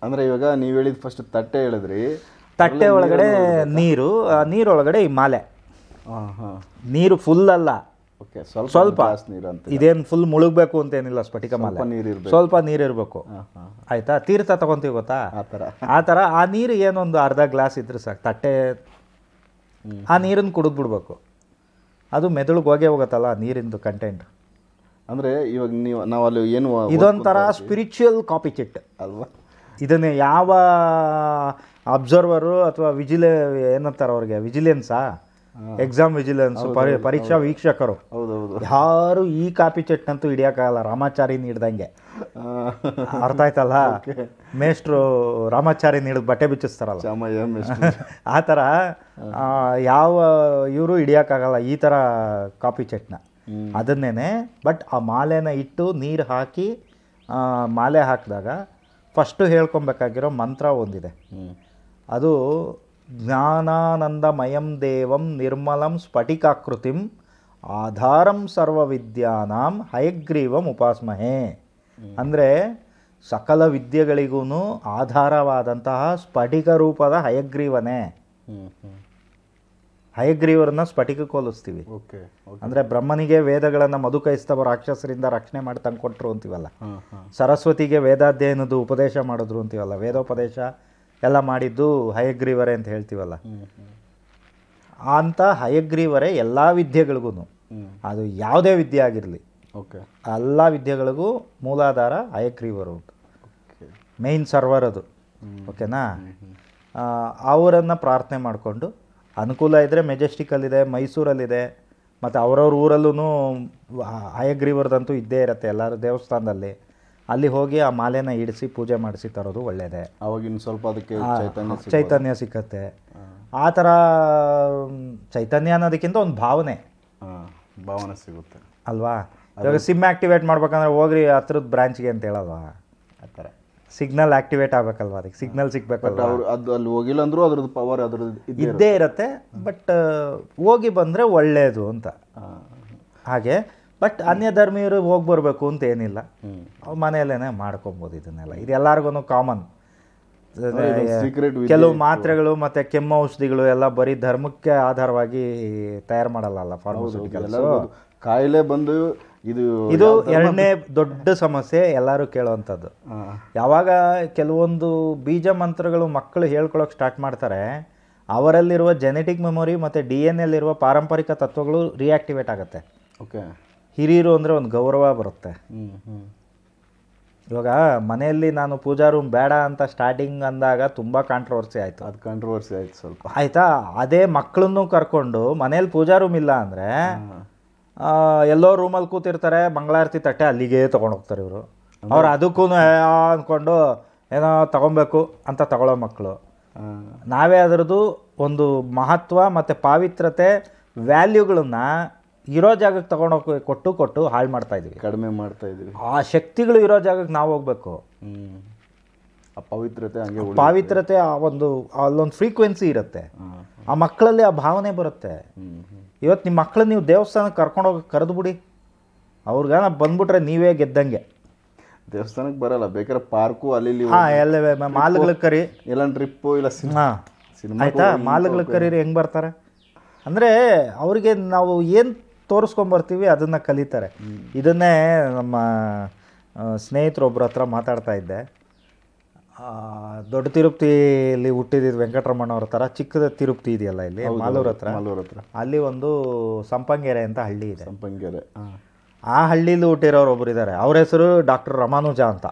Speaker 1: ಅಂದರೆ ಇವಾಗ ನೀವು ಹೇಳಿದ ಫಸ್ಟ್
Speaker 2: ತಟ್ಟೆ ಹೇಳಿದ್ರಿ ತಟ್ಟೆ ಒಳಗಡೆ ನೀರು ನೀರೊಳಗಡೆ ಈ ಮಾಲೆ ನೀರು ಫುಲ್ ಅಲ್ಲ
Speaker 1: ಓಕೆ ಸ್ವಲ್ಪ ಸ್ವಲ್ಪ ನೀರು
Speaker 2: ಅಂತ ಇದೇನು ಫುಲ್ ಮುಳುಗಬೇಕು ಅಂತ ಏನಿಲ್ಲ ಸ್ಫಟಿಕ ಮಾಲೆ ಸ್ವಲ್ಪ ನೀರು ಇರಬೇಕು ಆಯಿತಾ ತೀರ್ಥ ತಗೊಂತೀವಿ ಗೊತ್ತಾ ಆ ಥರ ಆ ಥರ ಆ ನೀರು ಏನೊಂದು ಅರ್ಧ ಗ್ಲಾಸ್ ಇದ್ರೆ ಸಾಕು ತಟ್ಟೆ ಆ ನೀರನ್ನು ಕುಡಿದ್ಬಿಡ್ಬೇಕು ಅದು ಮೆದುಳಿಗೆ ಹೋಗೇ ಹೋಗುತ್ತಲ್ಲ ನೀರಿಂದು ಕಂಟೆಂಟ್ ಅಂದರೆ
Speaker 1: ಇವಾಗ ನೀವು ನಾವು ಅಲ್ಲಿ ಏನು ಇದೊಂಥರ
Speaker 2: ಸ್ಪಿರಿಚುವಲ್ ಕಾಪಿ ಚಿಟ್ ಅಲ್ವಾ ಇದನ್ನು ಯಾವ ಅಬ್ಸರ್ವರು ಅಥವಾ ವಿಜಿಲೆ ಏನಂತಾರೆ ಅವ್ರಿಗೆ ವಿಜಿಲೆನ್ಸಾ ಎಕ್ಸಾಮ್ ವಿಜಿಲೆನ್ಸ್ ಪರೀಕ್ಷಾ ವೀಕ್ಷಕರು ಯಾರು ಈ ಕಾಪಿ ಚೆಟ್ನಂತೂ ಹಿಡಿಯೋಕ್ಕಾಗಲ್ಲ ರಾಮಾಚಾರಿ ನೀಡ್ದಂಗೆ ಅರ್ಥ ಆಯ್ತಲ್ಲ ಮೇಷ್ಟ್ರು ರಾಮಾಚಾರಿ ನೀಡಿದ ಬಟ್ಟೆ ಬಿಚ್ಚಿಸ್ತಾರಲ್ಲ ಆ ಥರ ಯಾವ ಇವರು ಹಿಡಿಯೋಕ್ಕಾಗಲ್ಲ ಈ ಥರ ಕಾಫಿ ಚಟ್ನ ಅದನ್ನೇ ಬಟ್ ಆ ಮಾಲೆನ ಇಟ್ಟು ನೀರು ಹಾಕಿ ಮಾಲೆ ಹಾಕಿದಾಗ ಫಸ್ಟು ಹೇಳ್ಕೊಬೇಕಾಗಿರೋ ಮಂತ್ರ ಒಂದಿದೆ ಅದು ಜ್ಞಾನಾನಂದ ಮಯಂ ದೇವಂ ನಿರ್ಮಲಂ ಸ್ಫಟಿಕಾಕೃತಿಂ ಆಧಾರಂ ಸರ್ವವಿದ್ಯಾನಾಂ ಹಯಗ್ರೀವಂ ಉಪಾಸ್ಮಹೇ ಅಂದರೆ ಸಕಲ ವಿದ್ಯೆಗಳಿಗೂ ಆಧಾರವಾದಂತಹ ಸ್ಫಟಿಕ ರೂಪದ ಹಯಗ್ರೀವನೇ ಹಯಗ್ರೀವರನ್ನ ಸ್ಫಟಿಕ ಹೋಲಿಸ್ತೀವಿ ಅಂದ್ರೆ ಬ್ರಹ್ಮನಿಗೆ ವೇದಗಳನ್ನು ಮಧುಕೈಸ್ತವ ರಾಕ್ಷಸರಿಂದ ರಕ್ಷಣೆ ಮಾಡಿ ತಂದು ಕೊಟ್ಟರು ಅಂತೀವಲ್ಲ ಸರಸ್ವತಿಗೆ ವೇದಾಧ್ಯಯನದ್ದು ಉಪದೇಶ ಮಾಡಿದ್ರು ಅಂತೀವಲ್ಲ ವೇದೋಪದೇಶ ಎಲ್ಲ ಮಾಡಿದ್ದು ಹಯಗ್ರೀವರೇ ಅಂತ ಹೇಳ್ತೀವಲ್ಲ ಅಂತ ಹಯಗ್ರೀವರೇ ಎಲ್ಲ ವಿದ್ಯೆಗಳಿಗೂ ಅದು ಯಾವುದೇ ವಿದ್ಯೆ ಆಗಿರಲಿ ಓಕೆ ಎಲ್ಲ ವಿದ್ಯೆಗಳಿಗೂ ಮೂಲಾಧಾರ ಅಯಗ್ರೀವರು ಮೇನ್ ಸರ್ವರ್ ಅದು ಓಕೆನಾ ಅವರನ್ನು ಪ್ರಾರ್ಥನೆ ಮಾಡಿಕೊಂಡು ಅನುಕೂಲ ಇದ್ದರೆ ಮೆಜೆಸ್ಟಿಕಲ್ಲಿದೆ ಮೈಸೂರಲ್ಲಿದೆ ಮತ್ತು ಅವರವ್ರ ಊರಲ್ಲೂ ಹಯಗ್ರೀವರ್ದಂತೂ ಇದ್ದೇ ಇರುತ್ತೆ ಎಲ್ಲರೂ ದೇವಸ್ಥಾನದಲ್ಲಿ ಅಲ್ಲಿ ಹೋಗಿ ಆ ಮಾಲೆನ ಇಡಿಸಿ ಪೂಜೆ ಮಾಡಿಸಿ ತರೋದು ಒಳ್ಳೆಯದೇ ಅವಾಗಿನ ಸ್ವಲ್ಪ ಅದಕ್ಕೆ ಚೈತನ್ಯ ಸಿಕ್ಕತ್ತೆ ಆ ಥರ ಚೈತನ್ಯ ಅನ್ನೋದಕ್ಕಿಂತ ಒಂದು ಭಾವನೆ
Speaker 1: ಭಾವನೆ ಸಿಗುತ್ತೆ
Speaker 2: ಅಲ್ವಾ ಇವಾಗ ಸಿಮ್ ಆಕ್ಟಿವೇಟ್ ಮಾಡ್ಬೇಕಂದ್ರೆ ಹೋಗ್ರಿ ಹತ್ರದ ಬ್ರಾಂಚ್ಗೆ ಅಂತ ಹೇಳಲ್ವ ಆ ಥರ ಸಿಗ್ನಲ್ ಆಕ್ಟಿವೇಟ್ ಆಗಬೇಕಲ್ವಾ ಅದಕ್ಕೆ ಸಿಗ್ನಲ್ ಸಿಗ್ಬೇಕು ಅವ್ರು
Speaker 1: ಅದು ಅಲ್ಲಿ ಹೋಗಿಲ್ಲ ಅಂದರೂ ಅದ್ರದ್ದು ಪವರ್ ಅದ್ರದ್ದು ಇದ್ದೇ ಇರುತ್ತೆ
Speaker 2: ಬಟ್ ಹೋಗಿ ಬಂದರೆ ಒಳ್ಳೆಯದು ಅಂತ ಹಾಗೆ ಬಟ್ ಅನ್ಯ ಧರ್ಮೀಯರು ಹೋಗಿ ಬರಬೇಕು ಅಂತ ಏನಿಲ್ಲ ಅವ್ರ ಮನೆಯಲ್ಲೇ ಮಾಡ್ಕೊಬೋದು ಇದನ್ನೆಲ್ಲ ಇದು ಎಲ್ಲರಿಗೂ ಕಾಮನ್ ಕೆಲವು ಮಾತ್ರೆಗಳು ಮತ್ತೆ ಕೆಮ್ಮ ಔಷಧಿಗಳು ಎಲ್ಲ ಬರೀ ಧರ್ಮಕ್ಕೆ ಆಧಾರವಾಗಿ ತಯಾರು ಮಾಡಲ್ಲ ಫಾರ್ಮಸ್ಯೂಟಿಕಲ್ಸ್ ಕಾಯಿಲೆ ಬಂದು
Speaker 1: ಇದು ಇದು ಎರಡನೇ
Speaker 2: ದೊಡ್ಡ ಸಮಸ್ಯೆ ಎಲ್ಲರೂ ಕೇಳುವಂಥದ್ದು ಯಾವಾಗ ಕೆಲವೊಂದು ಬೀಜ ಮಂತ್ರಗಳು ಮಕ್ಕಳು ಹೇಳ್ಕೊಳಕ್ಕೆ ಸ್ಟಾರ್ಟ್ ಮಾಡ್ತಾರೆ ಅವರಲ್ಲಿರುವ ಜೆನೆಟಿಕ್ ಮೆಮೊರಿ ಮತ್ತು ಡಿ ಎನ್ ಎಲ್ಲಿರುವ ಪಾರಂಪರಿಕ ತತ್ವಗಳು ರಿಯಾಕ್ಟಿವೇಟ್ ಆಗುತ್ತೆ ಓಕೆ ಹಿರಿಯರು ಅಂದರೆ ಒಂದು ಗೌರವ ಬರುತ್ತೆ ಇವಾಗ ಮನೆಯಲ್ಲಿ ನಾನು ಪೂಜಾ ರೂಮ್ ಬೇಡ ಅಂತ ಸ್ಟಾರ್ಟಿಂಗ್ ಅಂದಾಗ ತುಂಬ ಕಾಂಟ್ರವರ್ಸಿ ಆಯಿತು ಅದು ಕಾಂಟ್ರವರ್ಸಿ ಆಯ್ತು ಸ್ವಲ್ಪ ಆಯಿತಾ ಅದೇ ಮಕ್ಕಳನ್ನು ಕರ್ಕೊಂಡು ಮನೇಲಿ ಪೂಜಾ ರೂಮ್ ಇಲ್ಲ ಅಂದರೆ ಎಲ್ಲೋ ರೂಮಲ್ಲಿ ಕೂತಿರ್ತಾರೆ ಮಂಗಳಾರತಿ ತಟ್ಟೆ ಅಲ್ಲಿಗೆ ತೊಗೊಂಡು ಹೋಗ್ತಾರೆ ಇವರು ಅವ್ರು ಅದಕ್ಕೂ ಅಂದ್ಕೊಂಡು ಏನೋ ತಗೊಬೇಕು ಅಂತ ತಗೊಳ್ಳೋ ಮಕ್ಕಳು ನಾವೇ ಅದರದ್ದು ಒಂದು ಮಹತ್ವ ಮತ್ತು ಪಾವಿತ್ರತೆ ವ್ಯಾಲ್ಯೂಗಳನ್ನ ಇರೋ ಜಾಗಕ್ಕೆ ತಗೊಂಡೋಗಿ ಕೊಟ್ಟು ಕೊಟ್ಟು ಹಾಳು ಮಾಡ್ತಾ ಇದೀವಿ ಕಡಿಮೆ ಮಾಡ್ತಾ ಇದೀವಿ ಆ ಶಕ್ತಿಗಳು ಇರೋ ಜಾಗಕ್ಕೆ ನಾವು ಹೋಗ್ಬೇಕು
Speaker 1: ಆ ಪವಿತ್ರತೆ ಹಂಗೆ ಪಾವಿತ್ರತೆ
Speaker 2: ಆ ಒಂದು ಅಲ್ಲೊಂದು ಫ್ರೀಕ್ವೆನ್ಸಿ ಇರುತ್ತೆ ಆ ಮಕ್ಕಳಲ್ಲಿ ಆ ಭಾವನೆ ಬರುತ್ತೆ ಇವತ್ತು ನಿಮ್ಮ ಮಕ್ಕಳು ನೀವು ದೇವಸ್ಥಾನಕ್ಕೆ ಕರೆದು ಬಿಡಿ ಅವ್ರ್ಗ ಬಂದ್ಬಿಟ್ರೆ ನೀವೇ ಗೆದ್ದಂಗೆ
Speaker 1: ದೇವಸ್ಥಾನಕ್ಕೆ ಬರಲ್ಲ ಬೇಕಾದ್ರೆ ಪಾರ್ಕು ಅಲ್ಲಿ ಹಾಂ
Speaker 2: ಎಲ್ಲ ಮಾಲ್ಗಳ ಕರಿ ಇಲ್ಲ ಟ್ರಿಪ್ಪು ಇಲ್ಲ ಸಿನಿಮಾ ಸಿನಿಮಾ ಆಯಿತಾ ಮಾಲ್ಗಳ ಕರೀರಿ ಹೆಂಗೆ ಬರ್ತಾರೆ ಅಂದರೆ ಅವರಿಗೆ ನಾವು ಏನು ತೋರಿಸ್ಕೊಂಬರ್ತೀವಿ ಅದನ್ನು ಕಲಿತಾರೆ ಇದನ್ನೇ ನಮ್ಮ ಸ್ನೇಹಿತರೊಬ್ಬರ ಹತ್ರ ಮಾತಾಡ್ತಾ ಇದ್ದೆ ದೊಡ್ಡ ತಿರುಪ್ತಿಯಲ್ಲಿ ಹುಟ್ಟಿದ್ದು ವೆಂಕಟರಮಣ ಅವ್ರ ಥರ ಚಿಕ್ಕದ ತಿರುಪತಿ ಇದೆಯಲ್ಲ ಇಲ್ಲಿ ಮಾಲೂರ ಹತ್ರ ಮಾಲೂರ ಹತ್ರ ಅಲ್ಲಿ ಒಂದು ಸಂಪಂಗೇರೆ ಅಂತ ಹಳ್ಳಿ ಇದೆ ಸಂಪಂಗೇರೆ ಆ ಹಳ್ಳಿಲಿ ಹುಟ್ಟಿರೋರು ಒಬ್ಬರು ಇದ್ದಾರೆ ಅವ್ರ ಹೆಸರು ಡಾಕ್ಟರ್ ರಮಾನುಜ ಅಂತ